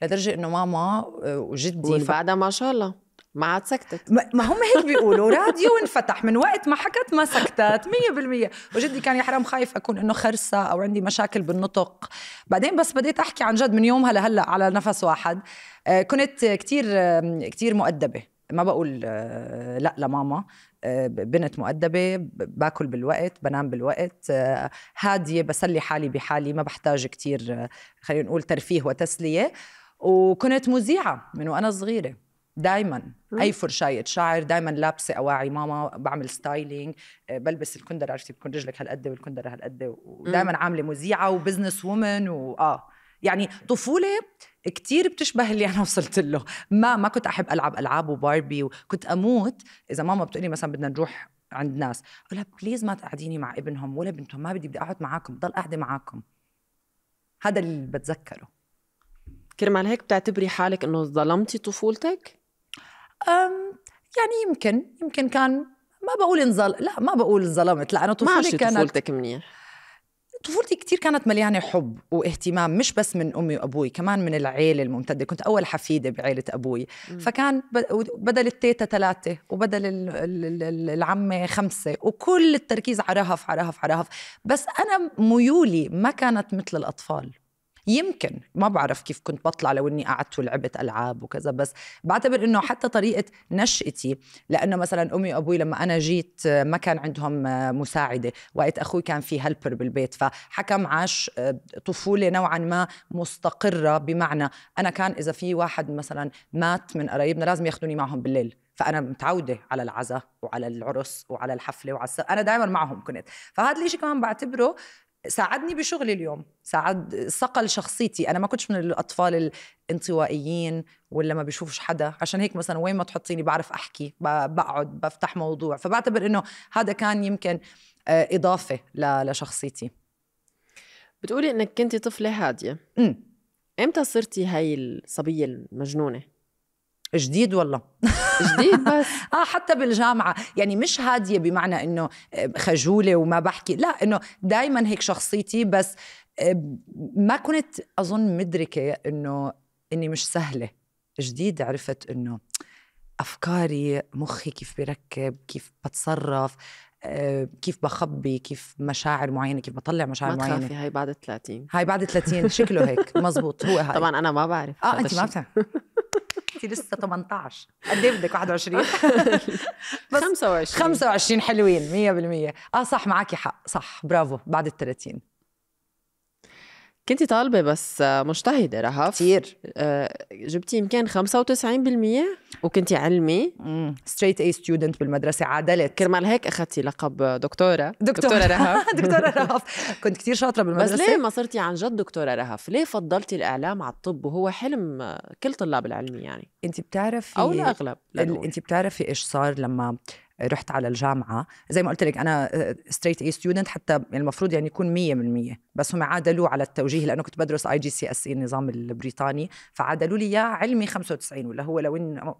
لدرجه انه ماما آه، وجدي بعدها ما شاء الله ما عاد سكتت ما هم هيك بيقولوا راديو انفتح من وقت ما حكت ما سكتت 100% وجدي كان يا حرام خايف اكون انه خرسه او عندي مشاكل بالنطق بعدين بس بديت احكي عن جد من يومها لهلا على نفس واحد آه، كنت كثير كثير مؤدبه ما بقول آه، لا لماما آه، بنت مؤدبة باكل بالوقت بنام بالوقت هادية بسلي حالي بحالي ما بحتاج كتير خلينا نقول ترفيه وتسلية وكنت مذيعة من وأنا صغيرة دائما اي فرشايه شعر دائما لابسه اواعي ماما بعمل ستايلينج آه، بلبس الكندر عرفتي بتكون رجلك هالقد والكندر هالقد ودائما عامله مذيعه وبزنس وومن واه يعني طفوله كتير بتشبه اللي انا [LAUGHS] وصلت له ما ما كنت احب العب العاب وباربي وكنت اموت اذا ماما بتقولي مثلا بدنا نروح عند ناس اقول لها بليز ما تقعديني مع ابنهم ولا بنتهم ما بدي بدي اقعد معاكم بضل قاعده معاكم هذا اللي بتذكره كرمال هيك بتعتبري حالك انه ظلمتي طفولتك يعني يمكن يمكن كان ما بقول انظل لا ما بقول انظلمت لا انا طفولتي كانت طفولتك منيح طفولتي كتير كانت مليانة حب واهتمام مش بس من أمي وأبوي كمان من العيلة الممتدة كنت أول حفيدة بعيلة أبوي م. فكان بدل التيتا ثلاثة وبدل العمة خمسة وكل التركيز على رهف على رهف على رهف بس أنا ميولي ما كانت مثل الأطفال يمكن ما بعرف كيف كنت بطلع لو اني قعدت ولعبت العاب وكذا بس بعتبر انه حتى طريقه نشأتي لانه مثلا امي وابوي لما انا جيت ما كان عندهم مساعده وقت اخوي كان في هلبر بالبيت فحكم عاش آه، طفوله نوعا ما مستقره بمعنى انا كان اذا في واحد مثلا مات من قرايبنا لازم ياخذوني معهم بالليل فانا متعوده على العزاء وعلى العرس وعلى الحفله وعلى السر. انا دائما معهم كنت فهذا الشيء كمان بعتبره ساعدني بشغلي اليوم ساعد صقل شخصيتي انا ما كنتش من الاطفال الانطوائيين ولا ما بيشوفش حدا عشان هيك مثلا وين ما تحطيني بعرف احكي بقعد بفتح موضوع فبعتبر انه هذا كان يمكن آه، اضافه لشخصيتي بتقولي انك كنتي طفله هاديه امتى صرتي هاي الصبيه المجنونه جديد والله جديد بس [LAUGHS] اه حتى بالجامعه يعني مش هاديه بمعنى انه آه، خجوله وما بحكي لا انه دائما هيك شخصيتي بس آه، ما كنت اظن مدركه انه اني مش سهله جديد عرفت انه افكاري مخي كيف بيركب كيف بتصرف آه، كيف بخبي كيف مشاعر معينه كيف بطلع مشاعر ما معينه هاي بعد 30 هاي بعد 30 شكله هيك [LAUGHS] مزبوط هو هاي طبعا انا ما بعرف اه انت ما بتعرف انت لسه 18 قد ايه بدك 21 [LAUGHS] بس 25 25 حلوين 100% اه صح معك حق صح برافو بعد ال 30 كنتي طالبة بس مجتهدة رهف كثير آه، جبتي يمكن 95% وكنتي علمي ستريت اي ستودنت بالمدرسة عدلت كرمال هيك اخذتي لقب دكتورة دكتورة, رهف [LAUGHS] دكتورة رهف كنت كثير شاطرة بالمدرسة بس ليه ما صرتي عن جد دكتورة رهف؟ ليه فضلتي الإعلام على الطب وهو حلم كل طلاب العلم يعني؟ أنت بتعرفي أو الأغلب أنت بتعرفي إيش صار لما رحت على الجامعه زي ما قلت لك انا ستريت اي ستودنت حتى يعني المفروض يعني يكون 100% بس هم عادلوه على التوجيه لانه كنت بدرس اي جي سي اس اي النظام البريطاني فعادلوا لي اياه علمي 95 ولا هو لو ان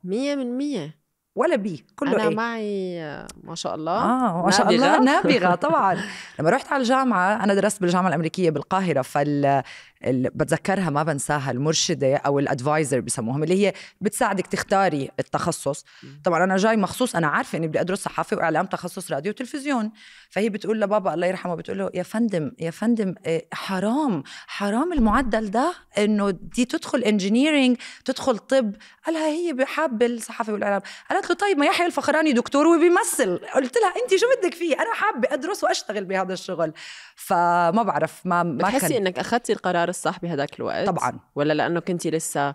100% ولا بي كله انا إيه؟ معي آه، ما شاء الله اه ما شاء الله [LAUGHS] نابغه طبعا لما رحت على الجامعه انا درست بالجامعه الامريكيه بالقاهره فال بتذكرها ما بنساها المرشده او الادفايزر بسموهم اللي هي بتساعدك تختاري التخصص طبعا انا جاي مخصوص انا عارفه اني بدي ادرس صحافه واعلام تخصص راديو وتلفزيون فهي بتقول لبابا الله يرحمه بتقول له يا فندم يا فندم آه، حرام حرام المعدل ده انه دي تدخل انجينيرينج تدخل طب قال لها هي حابه الصحافه والاعلام قالت قالت له طيب ما يحيى الفخراني دكتور وبيمثل قلت لها انت شو بدك فيه انا حابه ادرس واشتغل بهذا الشغل فما بعرف ما ما بتحسي كان... انك اخذتي القرار الصح بهذاك الوقت طبعا ولا لانه كنتي لسه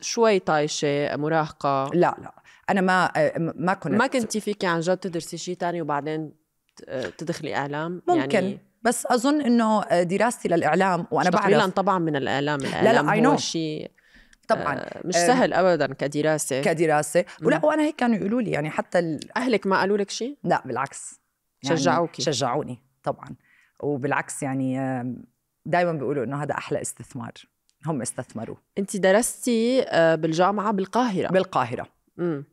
شوي طايشه مراهقه لا لا انا ما ما كنت ما كنتي فيكي عن جد تدرسي شيء ثاني وبعدين تدخلي اعلام يعني ممكن يعني بس اظن انه دراستي للاعلام وانا بعرف طبعا من الاعلام الاعلام لا لا هو شيء طبعا آه، مش آه، سهل ابدا كدراسه كدراسه ولا وانا هيك كانوا يقولوا لي يعني حتى ال... اهلك ما قالوا لك شيء لا بالعكس يعني شجعوكي شجعوني طبعا وبالعكس يعني دائما بيقولوا انه هذا احلى استثمار هم استثمروا انت درستي آه، بالجامعه بالقاهره بالقاهره امم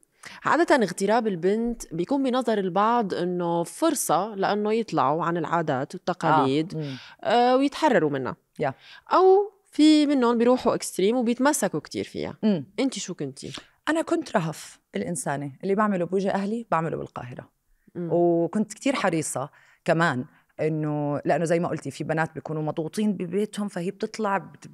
عادة اغتراب البنت بيكون بنظر البعض انه فرصة لانه يطلعوا عن العادات والتقاليد آه. آه ويتحرروا منها yeah. او في منهم بيروحوا اكستريم وبيتمسكوا كتير فيها انت شو كنتي انا كنت رهف الانسانه اللي بعمله بوجه اهلي بعمله بالقاهره مم. وكنت كتير حريصه كمان انه لانه زي ما قلتي في بنات بيكونوا مضغوطين ببيتهم فهي بتطلع بت...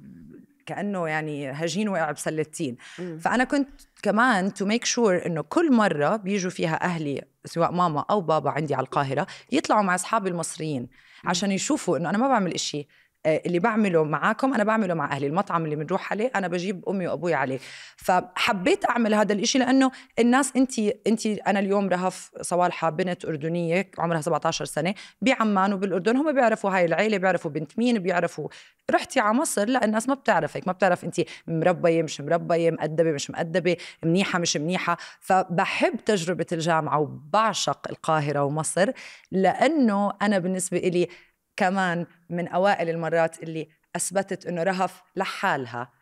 كانه يعني هجين وقع بسلتين فانا كنت كمان تو ميك شور انه كل مره بيجوا فيها اهلي سواء ماما او بابا عندي على القاهره يطلعوا مع اصحابي المصريين عشان يشوفوا انه انا ما بعمل إشي آه، اللي بعمله معاكم انا بعمله مع اهلي المطعم اللي بنروح عليه انا بجيب امي وابوي عليه فحبيت اعمل هذا الإشي لانه الناس انت انت انا اليوم رهف صوالحه بنت اردنيه عمرها 17 سنه بعمان وبالاردن هم بيعرفوا هاي العيله بيعرفوا بنت مين بيعرفوا رحتي على مصر لا الناس ما بتعرفك ما بتعرف انت مربيه مش مربيه مؤدبه مش مؤدبه منيحه مش منيحه فبحب تجربه الجامعه وبعشق القاهره ومصر لانه انا بالنسبه لي كمان من اوائل المرات اللي اثبتت انه رهف لحالها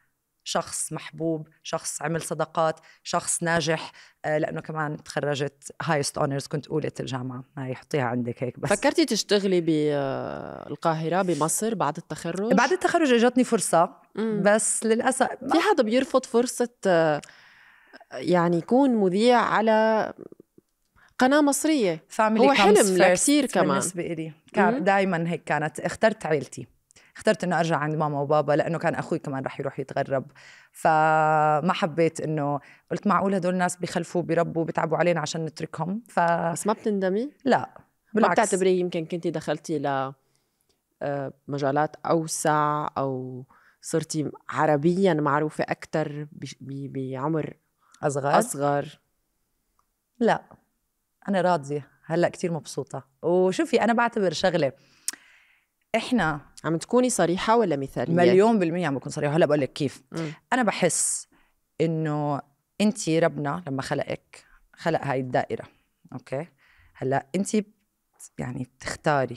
شخص محبوب شخص عمل صداقات شخص ناجح آه، لانه كمان تخرجت هايست اونرز كنت اولى الجامعه ما حطيها عندك هيك بس فكرتي تشتغلي بالقاهره آه، بمصر بعد التخرج بعد التخرج اجتني فرصه بس للاسف في حدا بيرفض فرصه آه، يعني يكون مذيع على قناه مصريه فاميلي هو حلم لكثير كمان بالنسبه لي كان دائما هيك كانت اخترت عيلتي اخترت انه ارجع عند ماما وبابا لانه كان اخوي كمان رح يروح يتغرب فما حبيت انه قلت معقول هدول الناس بيخلفوا بيربوا بيتعبوا علينا عشان نتركهم ف بس ما بتندمي؟ لا بالعكس ما بتعتبري يمكن كنتي دخلتي ل آه، مجالات اوسع او صرتي عربيا معروفه اكثر بعمر اصغر اصغر لا انا راضيه هلا كتير مبسوطه وشوفي انا بعتبر شغله احنا عم تكوني صريحه ولا مثاليه مليون بالميه عم بكون صريحه هلا بقول لك كيف م. انا بحس انه انت ربنا لما خلقك خلق هاي الدائره اوكي هلا انت يعني بتختاري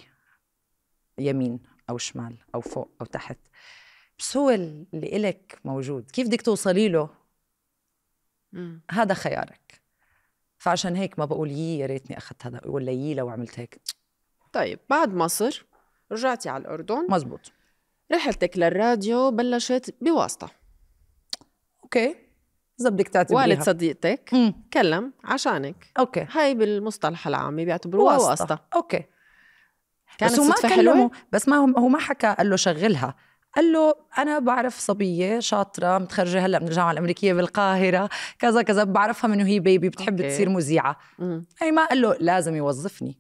يمين او شمال او فوق او تحت بس هو اللي إلك موجود كيف بدك توصلي له هذا خيارك فعشان هيك ما بقول يي يا ريتني اخذت هذا ولا يي لو عملت هيك طيب بعد مصر رجعتي على الاردن مزبوط رحلتك للراديو بلشت بواسطه اوكي اذا بدك تعتبريها والد صديقتك مم. كلم عشانك اوكي هاي بالمصطلح العامي بيعتبروها واسطة. واسطه اوكي كانت بس ما كلمه بس ما هو ما حكى قال له شغلها قال له انا بعرف صبيه شاطره متخرجه هلا من الجامعه الامريكيه بالقاهره كذا كذا بعرفها من هي بيبي بتحب أوكي. تصير مذيعه اي ما قال له لازم يوظفني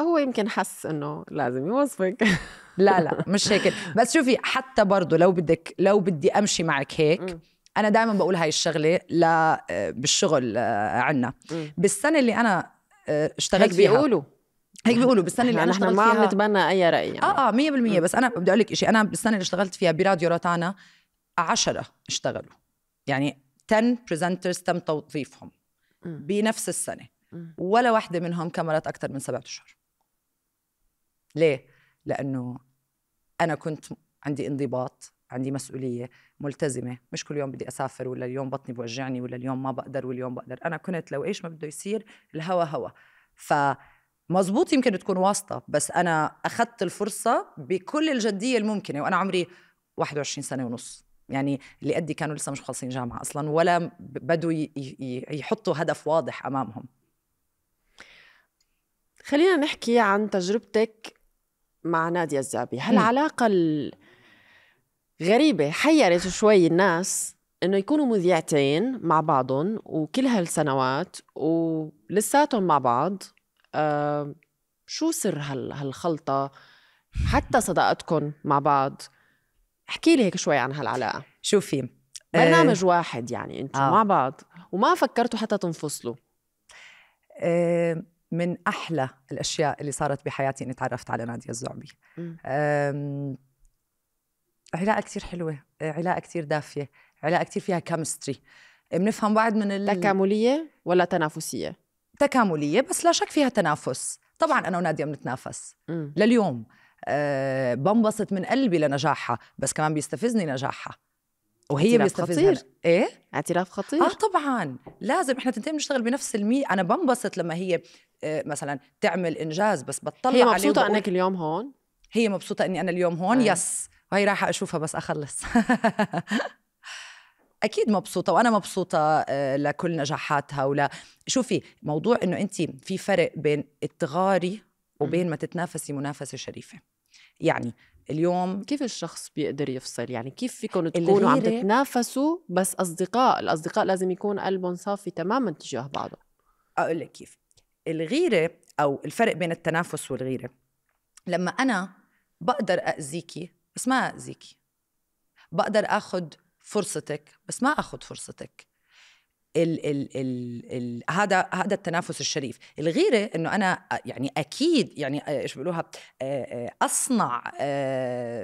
هو يمكن حس انه لازم يوظفك [LAUGHS] لا لا مش هيك بس شوفي حتى برضه لو بدك لو بدي امشي معك هيك م. انا دائما بقول هاي الشغله لا آه، بالشغل آه، عنا بالسنه اللي انا آه، اشتغلت فيها بيقولوا هيك بيقولوا بالسنه اللي انا اشتغلت ما عم نتبنى اي راي يعني. اه اه 100% بس انا بدي اقول لك شيء انا بالسنه اللي اشتغلت فيها براديو روتانا 10 اشتغلوا يعني 10 بريزنترز تم توظيفهم بنفس السنه ولا واحده منهم كملت اكثر من سبعة اشهر ليه لانه انا كنت عندي انضباط عندي مسؤوليه ملتزمه مش كل يوم بدي اسافر ولا اليوم بطني بوجعني ولا اليوم ما بقدر واليوم بقدر انا كنت لو ايش ما بده يصير الهوى هوى ف مزبوط يمكن تكون واسطه بس انا اخذت الفرصه بكل الجديه الممكنه وانا عمري 21 سنه ونص يعني اللي قدي كانوا لسه مش مخلصين جامعه اصلا ولا بدوا يحطوا هدف واضح امامهم خلينا نحكي عن تجربتك مع نادية الزعبي هالعلاقة الغريبة حيرت شوي الناس انه يكونوا مذيعتين مع بعضهم وكل هالسنوات ولساتهم مع بعض شو سر هال هالخلطه حتى صداقتكم مع بعض احكي لي هيك شوي عن هالعلاقه شوفي برنامج آه، واحد يعني انتم آه. مع بعض وما فكرتوا حتى تنفصلوا آه، من احلى الاشياء اللي صارت بحياتي اني تعرفت على ناديه الزعبي علاقه كثير حلوه علاقه كثير دافيه علاقه كثير فيها كيمستري بنفهم بعض من ال... تكامليه ولا تنافسيه تكامليه بس لا شك فيها تنافس طبعا انا وناديه بنتنافس لليوم أه بنبسط من قلبي لنجاحها بس كمان بيستفزني نجاحها وهي بيستفزها خطير. ايه اعتراف خطير اه طبعا لازم احنا تنتين بنشتغل بنفس المي انا بنبسط لما هي آه مثلا تعمل انجاز بس بتطلع هي مبسوطه انك اليوم هون هي مبسوطه اني انا اليوم هون أه. يس وهي رايحه اشوفها بس اخلص [LAUGHS] اكيد مبسوطه وانا مبسوطه آه، لكل نجاحاتها ولا شوفي موضوع انه انت في فرق بين التغاري وبين ما تتنافسي منافسه شريفه يعني اليوم كيف الشخص بيقدر يفصل يعني كيف فيكم تكونوا عم تتنافسوا بس اصدقاء الاصدقاء لازم يكون قلبهم صافي تماما تجاه بعضه اقول لك كيف الغيره او الفرق بين التنافس والغيره لما انا بقدر اذيكي بس ما اذيكي بقدر اخذ فرصتك بس ما اخذ فرصتك ال ال ال ال هذا هذا التنافس الشريف الغيره انه انا يعني اكيد يعني ايش بيقولوها آه، آه، اصنع آه،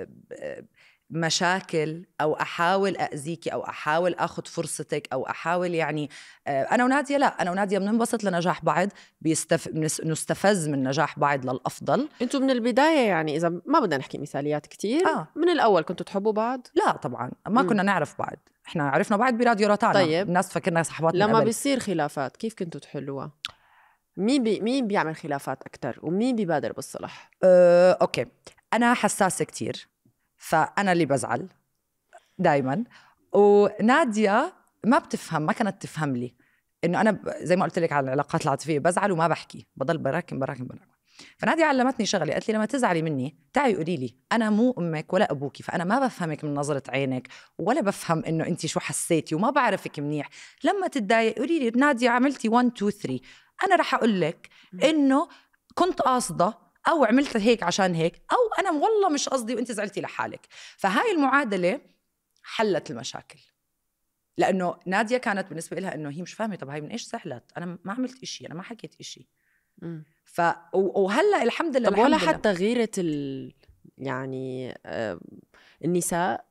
مشاكل او احاول اذيكي او احاول اخذ فرصتك او احاول يعني آه، انا وناديه لا انا وناديه بننبسط لنجاح بعض بيستف... نستفز من نجاح بعض للافضل انتم من البدايه يعني اذا ما بدنا نحكي مثاليات كثير آه. من الاول كنتوا تحبوا بعض لا طبعا ما م. كنا نعرف بعض احنا عرفنا بعض براديو روتانا طيب الناس فكرنا صحبات لما قبل. بيصير خلافات كيف كنتوا تحلوها مين بي... مين بيعمل خلافات اكثر ومين بيبادر بالصلح أه، اوكي انا حساسه كثير فانا اللي بزعل دائما وناديه ما بتفهم ما كانت تفهم لي انه انا زي ما قلت لك على العلاقات العاطفيه بزعل وما بحكي بضل براكم براكم براكم فنادية علمتني شغله قالت لي لما تزعلي مني تعي قولي لي انا مو امك ولا ابوكي فانا ما بفهمك من نظره عينك ولا بفهم انه انت شو حسيتي وما بعرفك منيح لما تتضايق قولي لي ناديه عملتي 1 2 3 انا رح اقول لك انه كنت قاصده او عملت هيك عشان هيك او انا والله مش قصدي وانت زعلتي لحالك فهاي المعادله حلت المشاكل لانه ناديه كانت بالنسبه لها انه هي مش فاهمه طب هاي من ايش سهلت انا ما عملت إشي انا ما حكيت إشي ف وهلا الحمد لله طب ولا حتى غيره ال... يعني النساء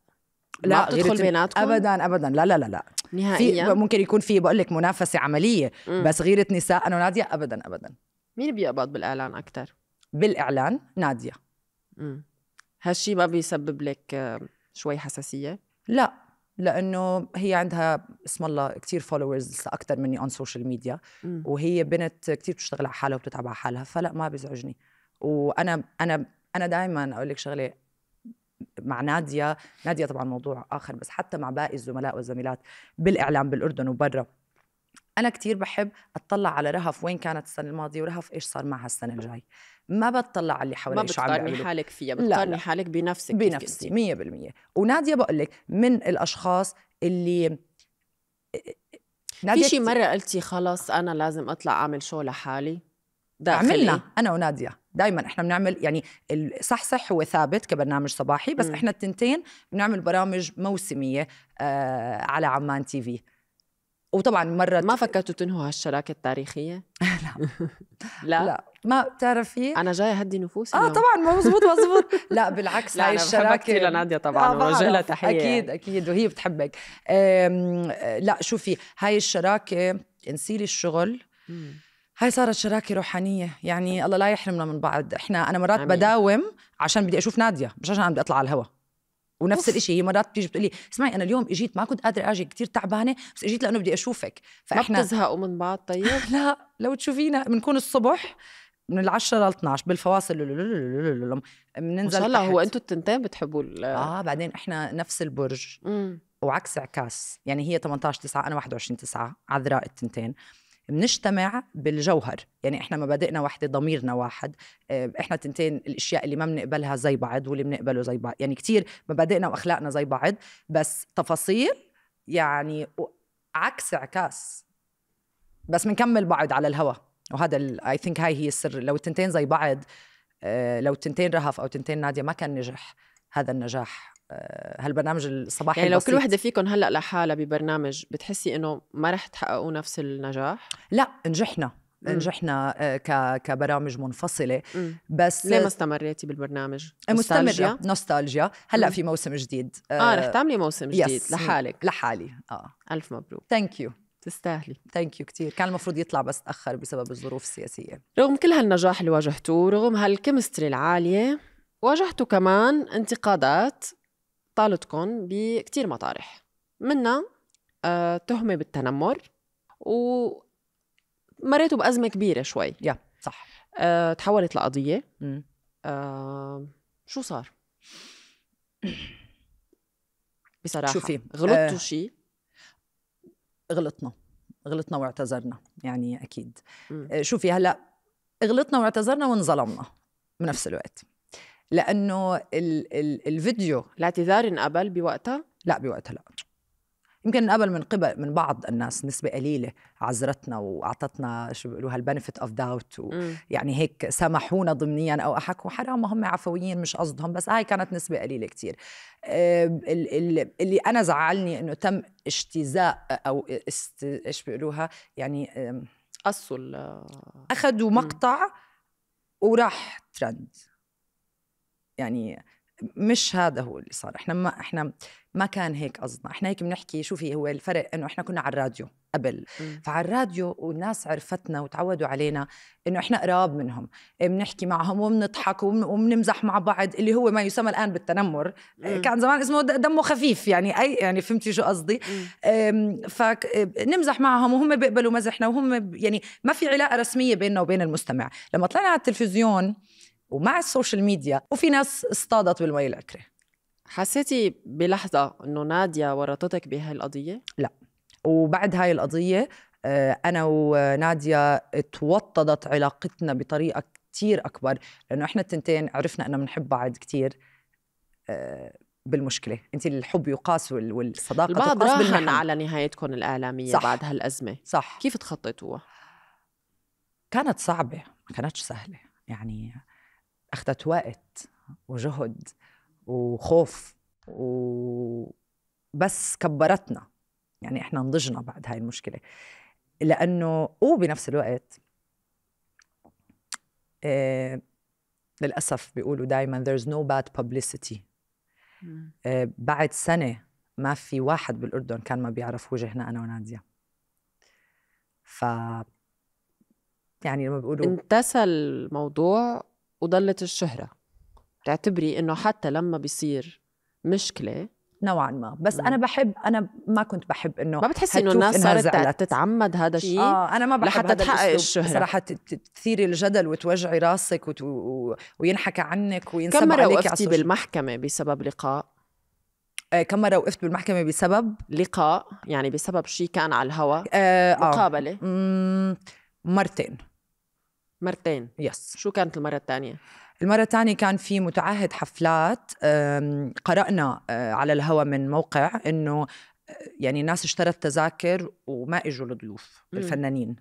لا تدخل بيناتكم ابدا ابدا لا لا لا لا نهائيا في ممكن يكون في بقول لك منافسه عمليه مم. بس غيره نساء انا ناديه ابدا ابدا مين بيقبض بالاعلان اكثر بالاعلان ناديه هالشي هالشيء ما بيسبب لك شوي حساسيه لا لانه هي عندها اسم الله كثير فولورز اكثر مني اون سوشيال ميديا وهي بنت كثير بتشتغل على حالها وبتتعب على حالها فلا ما بيزعجني وانا انا انا دائما اقول لك شغله مع ناديه ناديه طبعا موضوع اخر بس حتى مع باقي الزملاء والزميلات بالاعلام بالاردن وبرا انا كثير بحب اطلع على رهف وين كانت السنه الماضيه ورهف ايش صار معها السنه الجاي ما بتطلع على اللي حوالي ما بتقارني حالك فيها بتقارني حالك بنفسك بنفسي 100% وناديه بقول لك من الاشخاص اللي في شي مرة قلتي خلص أنا لازم أطلع أعمل شو لحالي؟ داخلي. عملنا أنا ونادية دائما احنا بنعمل يعني صح صح هو ثابت كبرنامج صباحي بس م. احنا التنتين بنعمل برامج موسمية آه على عمان تي في وطبعا مرة ما فكرتوا تنهوا هالشراكة التاريخية؟ [LAUGHS] لا لا, لا. ما بتعرفي انا جايه اهدي نفوسي اه طبعا مزبوط مزبوط [LAUGHS] لا بالعكس لا هاي الشراكه كثير لناديه طبعا بوجه آه، لها تحيه اكيد يعني. اكيد وهي بتحبك لا شوفي هاي الشراكه انسيلي الشغل هاي صارت شراكة روحانية يعني الله لا يحرمنا من بعض احنا انا مرات أمين. بداوم عشان بدي اشوف نادية مش عشان بدي اطلع على الهوا ونفس الشيء هي مرات بتيجي بتقولي اسمعي انا اليوم اجيت ما كنت قادره اجي كثير تعبانه بس اجيت لانه بدي اشوفك فاحنا ما بتزهقوا من بعض طيب [LAUGHS] لا لو تشوفينا بنكون الصبح من العشرة لل 12 بالفواصل بننزل الله هو انتوا التنتين بتحبوا اه بعدين احنا نفس البرج وعكس عكاس يعني هي 18 9 انا 21 9 عذراء التنتين بنجتمع بالجوهر يعني احنا مبادئنا واحده ضميرنا واحد احنا تنتين الاشياء اللي ما بنقبلها زي بعض واللي بنقبله زي بعض يعني كثير مبادئنا واخلاقنا زي بعض بس تفاصيل يعني عكس عكاس بس بنكمل بعض على الهوا وهذا اي ثينك هاي هي السر لو التنتين زي بعض آه، لو التنتين رهف او تنتين ناديه ما كان نجح هذا النجاح آه، هالبرنامج الصباحي يعني لو البسيط. كل وحده فيكم هلا لحالها ببرنامج بتحسي انه ما رح تحققوا نفس النجاح لا نجحنا م. نجحنا آه، كبرامج منفصله م. بس ليه ما استمريتي بالبرنامج مستمره نوستالجيا هلا م. في موسم جديد اه رح تعملي موسم جديد يس. لحالك لحالي اه الف مبروك ثانك يو تستاهلي ثانك يو كثير كان المفروض يطلع بس تاخر بسبب الظروف السياسيه رغم كل هالنجاح اللي واجهتوه رغم هالكيمستري العاليه واجهتوا كمان انتقادات طالتكم بكتير مطارح منها آه، تهمة بالتنمر و مريتوا بأزمة كبيرة شوي يا صح آه، تحولت لقضية آه، شو صار؟ [COUGHS] بصراحة شوفي غلطتوا آه. شيء غلطنا غلطنا واعتذرنا يعني اكيد م. آه، شوفي هلا غلطنا واعتذرنا وانظلمنا بنفس الوقت لانه ال ال الفيديو الاعتذار انقبل بوقتها لا بوقتها لا يمكن قبل من قبل من بعض الناس نسبه قليله عذرتنا واعطتنا شو بيقولوها هالبنفيت اوف داوت يعني هيك سامحونا ضمنيا او احكوا حرام هم عفويين مش قصدهم بس هاي كانت نسبه قليله كثير اللي انا زعلني انه تم اجتزاء او است... ايش بيقولوها يعني قصوا اخذوا مقطع وراح ترند يعني مش هذا هو اللي صار احنا ما احنا ما كان هيك قصدنا احنا هيك بنحكي شوفي هو الفرق انه احنا كنا على الراديو قبل إمم. فعلى الراديو والناس عرفتنا وتعودوا علينا انه احنا قراب منهم إيه، بنحكي معهم وبنضحك وبنمزح مع بعض اللي هو ما يسمى الان بالتنمر إيه، مم. كان زمان اسمه دمه خفيف يعني اي يعني فهمتي شو قصدي إمم. فنمزح معهم وهم بيقبلوا مزحنا وهم يعني ما في علاقه رسميه بيننا وبين المستمع لما طلعنا على التلفزيون ومع السوشيال ميديا وفي ناس اصطادت بالمي الأكرة حسيتي بلحظة إنه نادية ورطتك القضية؟ لا وبعد هاي القضية آه، أنا ونادية توطدت علاقتنا بطريقة كتير أكبر لأنه إحنا التنتين عرفنا أنه بنحب بعض كتير آه، بالمشكله انت الحب يقاس والصداقه البعض راهن على نهايتكم الاعلاميه صح. بعد هالازمه صح كيف تخطيتوها كانت صعبه ما كانتش سهله يعني أخذت وقت وجهد وخوف وبس كبرتنا يعني احنا نضجنا بعد هاي المشكله لانه وبنفس الوقت آه للاسف بيقولوا دائما there's no bad publicity آه بعد سنه ما في واحد بالاردن كان ما بيعرف وجهنا انا وناديه ف يعني لما بيقولوا انتسى الموضوع وضلت الشهرة تعتبري إنه حتى لما بيصير مشكلة نوعا ما بس مم. انا بحب انا ما كنت بحب انه ما بتحسي انه الناس صارت تتعمد هذا الشيء اه انا ما بحب لحتى تحقق الشهره صراحه تثيري الجدل وتوجعي راسك وت... وينحكى عنك وينسب كم مره وقفتي بالمحكمه بسبب لقاء آه كم مره وقفت بالمحكمه بسبب لقاء يعني بسبب شيء كان على الهواء آه،, آه مقابله آه. مرتين مرتين يس شو كانت المرة الثانية؟ المرة الثانية كان في متعهد حفلات قرأنا آه، على الهوى من موقع إنه آه، يعني الناس اشترت تذاكر وما اجوا الضيوف الفنانين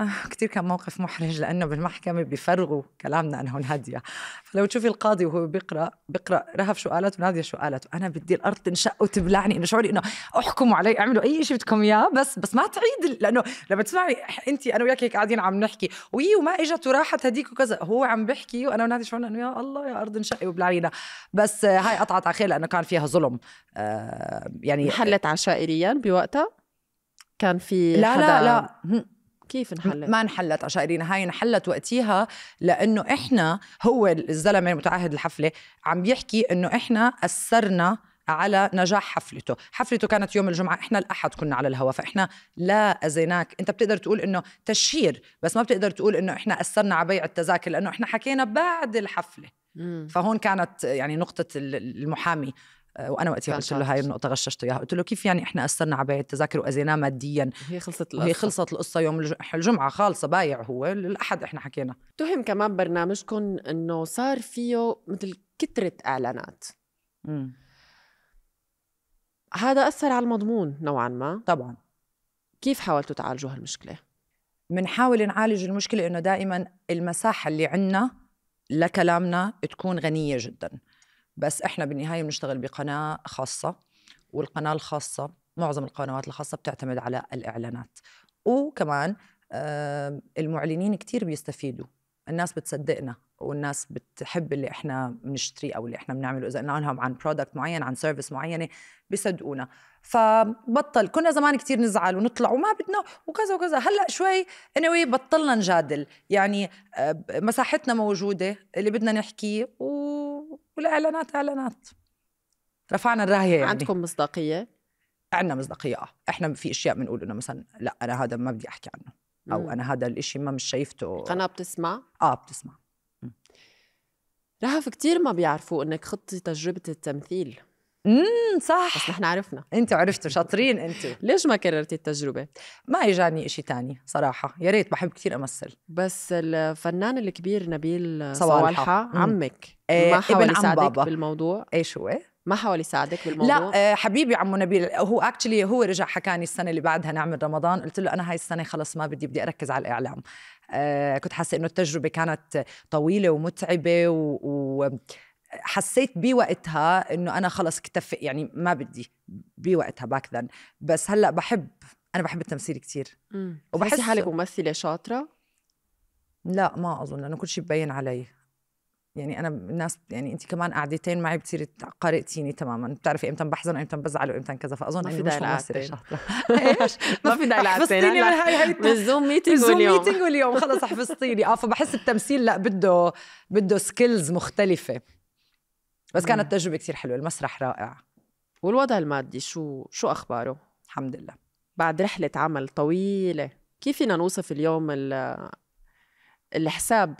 آه كثير كان موقف محرج لانه بالمحكمه بيفرغوا كلامنا انا وناديه فلو تشوفي القاضي وهو بيقرا بيقرا رهف شو قالت وناديه شو قالت انا بدي الارض تنشق وتبلعني انه شعوري انه احكموا علي اعملوا اي شيء بدكم اياه بس بس ما تعيد لانه لما تسمعي انت انا وياك هيك قاعدين عم نحكي وي وما اجت وراحت هديك وكذا هو عم بحكي وانا وناديه شعورنا انه يا الله يا ارض انشقي وبلعينا بس هاي قطعت على خير لانه كان فيها ظلم آه، يعني حلت عشائريا بوقتها كان في لا حدا لا لا كيف انحلت؟ ما انحلت عشائرينا هاي انحلت وقتيها لأنه إحنا هو الزلمة المتعهد الحفلة عم بيحكي إنه إحنا أثرنا على نجاح حفلته حفلته كانت يوم الجمعة إحنا الأحد كنا على الهواء فإحنا لا أذيناك أنت بتقدر تقول إنه تشهير بس ما بتقدر تقول إنه إحنا أثرنا على بيع التذاكر لأنه إحنا حكينا بعد الحفلة فهون كانت يعني نقطة المحامي وانا وقتها قلت له هاي النقطه غششته اياها قلت له كيف يعني احنا اثرنا على بيع التذاكر واذيناه ماديا هي خلصت القصه هي خلصت القصه يوم الجمعه خالصه بايع هو للاحد احنا حكينا اتهم كمان برنامجكم انه صار فيه مثل كثره اعلانات مم. هذا اثر على المضمون نوعا ما طبعا كيف حاولتوا تعالجوا هالمشكله بنحاول نعالج المشكله انه دائما المساحه اللي عندنا لكلامنا تكون غنيه جدا بس احنا بالنهايه بنشتغل بقناه خاصه والقناه الخاصه معظم القنوات الخاصه بتعتمد على الاعلانات وكمان المعلنين كتير بيستفيدوا الناس بتصدقنا والناس بتحب اللي احنا بنشتريه او اللي احنا بنعمله اذا قلنا لهم عن برودكت معين عن سيرفيس معينه بيصدقونا فبطل كنا زمان كثير نزعل ونطلع وما بدنا وكذا وكذا هلا شوي انوي بطلنا نجادل يعني آه، مساحتنا موجوده اللي بدنا نحكيه و والاعلانات اعلانات رفعنا الرايه يعني عندكم مصداقيه عندنا مصداقيه اه احنا في اشياء بنقول انه مثلا لا انا هذا ما بدي احكي عنه او مم. انا هذا الاشي ما مش شايفته القناه بتسمع اه بتسمع رهف كتير ما بيعرفوا انك خطي تجربه التمثيل امم صح بس نحن عرفنا انتوا عرفتوا شاطرين انتوا ليش ما كررتي التجربه؟ ما اجاني شيء تاني صراحه يا ريت بحب كثير امثل بس الفنان الكبير نبيل صوالحه, صوالحة. عمك إيه ما حاول يساعدك بالموضوع ايش هو؟ ما حاول يساعدك بالموضوع؟ لا آه، حبيبي عمو نبيل هو اكشلي هو رجع حكاني السنه اللي بعدها نعمل رمضان قلت له انا هاي السنه خلص ما بدي بدي اركز على الاعلام آه، كنت حاسه انه التجربه كانت طويله ومتعبه و, و... حسيت بوقتها انه انا خلص اكتفي يعني ما بدي بوقتها باك ذن بس هلا بحب انا بحب التمثيل كثير وبحس حالك ممثله شاطره لا ما اظن لانه كل شيء ببين علي يعني انا الناس يعني انت كمان قعدتين معي بتصيري قارئتيني تماما بتعرفي امتى بحزن امتى بزعل وامتى كذا فاظن اني مش ممثله شاطره [LAUGHS] [LAUGHS] ايش ما في داعي حفظتيني من هاي هاي بالزوم ميتنج واليوم ميتنج واليوم خلص حفظتيني اه فبحس التمثيل لا بده بده سكيلز مختلفه بس كانت تجربه كثير حلوه المسرح رائع والوضع المادي شو شو اخباره الحمد لله بعد رحله عمل طويله كيف فينا نوصف اليوم الحساب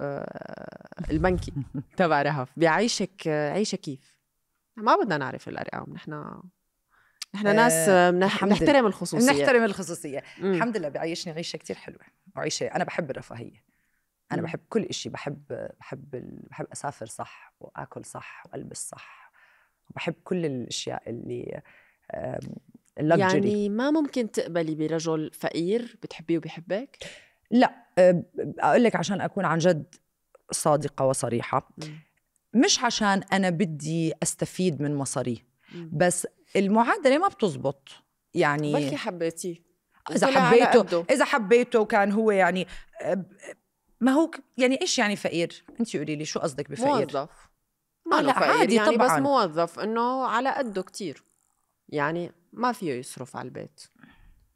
آه، البنكي [LAUGHS] تبع رهف بيعيشك عيشه كيف ما بدنا نعرف الارقام نحن نحن آه، ناس بنحترم آه، الخصوصيه بنحترم الخصوصيه الحمد لله بعيشني عيشه كتير حلوه وعيشه انا بحب الرفاهيه انا إمم. بحب كل شيء بحب بحب بحب اسافر صح واكل صح والبس صح وبحب كل الاشياء اللي آمم، اللوجري. يعني ما ممكن تقبلي برجل فقير بتحبيه وبيحبك؟ لا آه، اقول لك عشان اكون عن جد صادقه وصريحه إمم. مش عشان انا بدي استفيد من مصاريه بس المعادله ما بتزبط يعني بلكي حبيتيه اذا حبيته اذا حبيته وكان هو يعني آه، ما هو يعني ايش يعني فقير؟ انت قولي لي شو قصدك بفقير؟ موظف ما آه، لا فقير عادي يعني طبعا بس موظف انه على قده كتير يعني ما فيه يصرف على البيت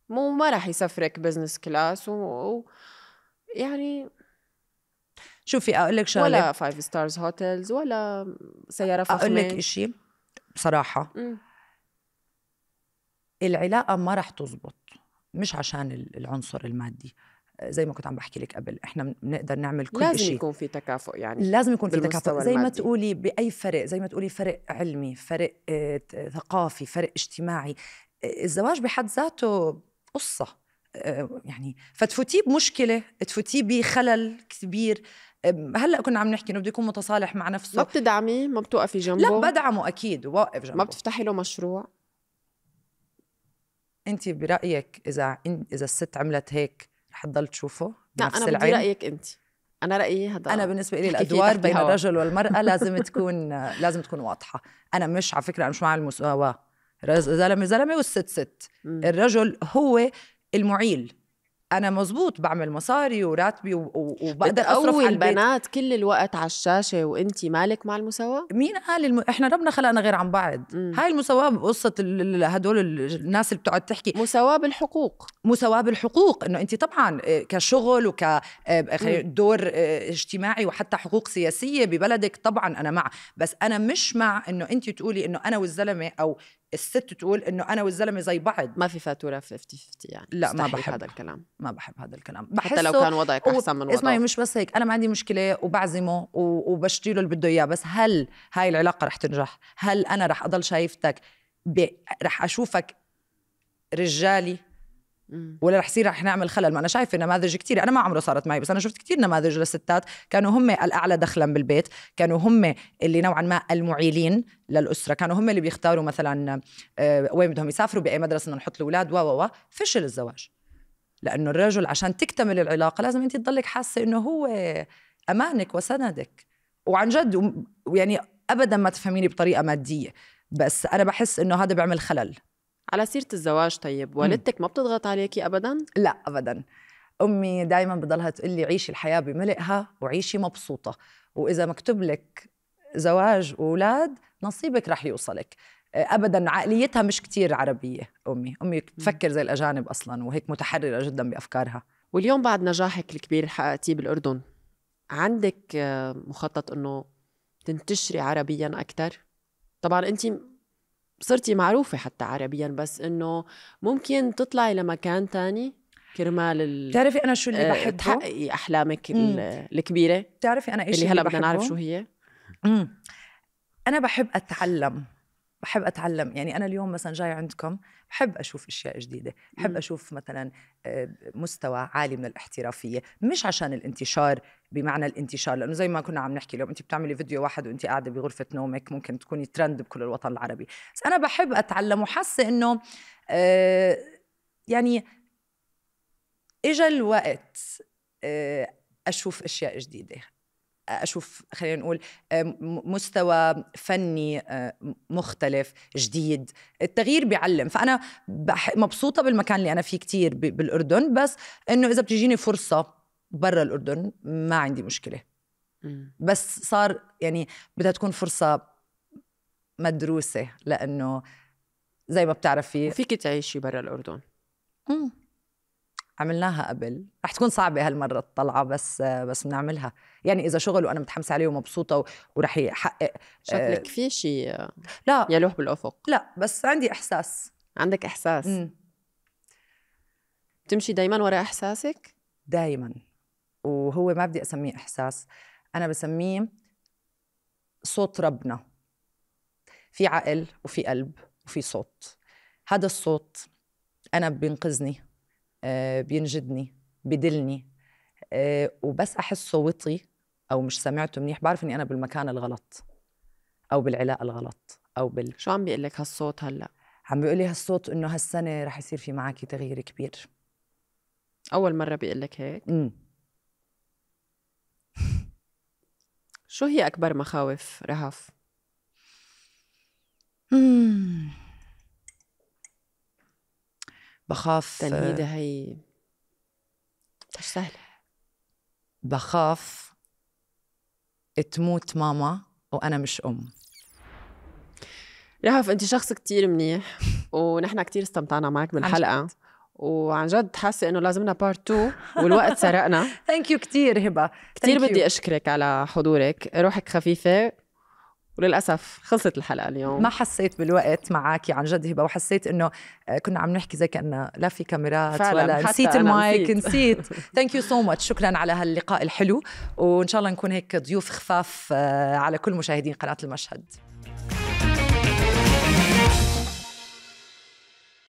مو ما راح يسافرك بزنس كلاس و... و... يعني شوفي اقول لك شغله ولا فايف ستارز هوتيلز ولا سياره فخمه اقول لك شيء بصراحه م. العلاقه ما راح تزبط مش عشان العنصر المادي زي ما كنت عم بحكي لك قبل احنا بنقدر نعمل كل لازم شيء لازم يكون في تكافؤ يعني لازم يكون في تكافؤ زي ما تقولي باي فرق زي ما تقولي فرق علمي فرق آه، ثقافي فرق اجتماعي آه، الزواج بحد ذاته قصه آه، يعني فتفوتيه بمشكله تفوتيه بخلل كبير هلا كنا عم نحكي انه بده يكون متصالح مع نفسه ما بتدعميه ما بتوقفي جنبه لا بدعمه اكيد واقف جنبه ما بتفتحي له مشروع انت برايك اذا اذا الست عملت هيك حتضل تشوفه بنفس لا أنا بدي رأيك أنت انا رايي هذا انا بالنسبه لي الادوار بين الرجل والمراه [LAUGHS] لازم تكون لازم تكون واضحه انا مش على فكره انا مش مع المساواه زلمه زلمه والست ست الرجل هو المعيل انا مزبوط بعمل مصاري وراتبي وبقدر اصرف على البنات كل الوقت على الشاشه وانت مالك مع المساواه مين قال الم... احنا ربنا خلقنا غير عن بعض مم. هاي المساواه بقصه ال... هدول الناس اللي بتقعد تحكي مساواه بالحقوق مساواه بالحقوق انه انت طبعا آه، كشغل آه، دور آه، اجتماعي وحتى حقوق سياسيه ببلدك طبعا انا مع بس انا مش مع انه انت تقولي انه انا والزلمه او الست تقول انه انا والزلمه زي بعض ما في فاتوره 50 50 يعني لا ما بحب هذا الكلام ما بحب هذا الكلام حتى لو كان وضعك احسن من وضعك اسمعي مش بس هيك انا ما عندي مشكله وبعزمه وبشتري له اللي بده اياه بس هل هاي العلاقه رح تنجح هل انا رح اضل شايفتك ب... رح اشوفك رجالي ولا رح يصير رح نعمل خلل ما انا شايفه نماذج كثير انا ما عمره صارت معي بس انا شفت كثير نماذج للستات كانوا هم الاعلى دخلا بالبيت كانوا هم اللي نوعا ما المعيلين للاسره كانوا هم اللي بيختاروا مثلا آه، وين بدهم يسافروا باي مدرسه بدنا نحط الاولاد و و و فشل الزواج لانه الرجل عشان تكتمل العلاقه لازم انت تضلك حاسه انه هو امانك وسندك وعن جد يعني ابدا ما تفهميني بطريقه ماديه بس انا بحس انه هذا بيعمل خلل على سيره الزواج طيب والدتك ما بتضغط عليكي ابدا لا ابدا امي دائما بضلها تقول لي عيشي الحياه بملئها وعيشي مبسوطه واذا مكتوب لك زواج واولاد نصيبك رح يوصلك آه، ابدا عقليتها مش كتير عربيه امي امي بتفكر زي الاجانب اصلا وهيك متحرره جدا بافكارها واليوم بعد نجاحك الكبير اللي حققتيه بالاردن عندك آه، مخطط انه تنتشري عربيا اكثر طبعا انت صرتي معروفة حتى عربيا بس إنه ممكن تطلعي لمكان تاني كرمال ال... بتعرفي أنا شو اللي آه، بحبه تحققي إيه، أحلامك مم. الكبيرة بتعرفي أنا إيش اللي هلا بدنا نعرف شو هي مم. أنا بحب أتعلم بحب اتعلم يعني انا اليوم مثلا جاي عندكم بحب اشوف اشياء جديده بحب اشوف مثلا آه، مستوى عالي من الاحترافيه مش عشان الانتشار بمعنى الانتشار لانه زي ما كنا عم نحكي لو انت بتعملي فيديو واحد وانت قاعده بغرفه نومك ممكن تكوني ترند بكل الوطن العربي بس انا بحب اتعلم وحاسه انه آه، يعني اجى الوقت آه، اشوف اشياء جديده اشوف خلينا نقول آه، مستوى فني آه، مختلف جديد التغيير بيعلم فانا مبسوطه بالمكان اللي انا فيه كتير بالاردن بس انه اذا بتجيني فرصه برا الاردن ما عندي مشكله بس صار يعني بدها تكون فرصه مدروسه لانه زي ما بتعرفي فيك تعيشي برا الاردن مم. عملناها قبل رح تكون صعبة هالمرة الطلعة بس بس بنعملها يعني إذا شغل وأنا متحمسة عليه ومبسوطة ورح يحقق شكلك آه، في شيء لا يلوح بالأفق لا بس عندي إحساس عندك إحساس م. بتمشي دايما ورا إحساسك؟ دايما وهو ما بدي أسميه إحساس أنا بسميه صوت ربنا في عقل وفي قلب وفي صوت هذا الصوت أنا بينقذني آه، بينجدني بدلني آه، وبس احس صوتي او مش سمعته منيح بعرف اني انا بالمكان الغلط او بالعلاقه الغلط او بال شو عم بيقول لك هالصوت هلا عم بيقول لي هالصوت انه هالسنه رح يصير في معك تغيير كبير اول مره بيقول لك هيك امم [LAUGHS] شو هي اكبر مخاوف رهف بخاف تنهيدة هي مش سهلة بخاف تموت ماما وأنا مش أم رهف أنت شخص كتير منيح [LAUGHS] ونحن كتير استمتعنا معك بالحلقة وعن جد حاسه انه لازمنا بارت 2 والوقت سرقنا ثانك يو كثير هبه كثير بدي اشكرك على حضورك روحك خفيفه وللاسف خلصت الحلقه اليوم ما حسيت بالوقت معك عن جد هبه وحسيت انه آه، كنا عم نحكي زي كانه لا في كاميرات فعلا. ولا نسيت المايك نسيت ثانك يو سو ماتش شكرا على هاللقاء الحلو وان شاء الله نكون هيك ضيوف خفاف آه، على كل مشاهدين قناه المشهد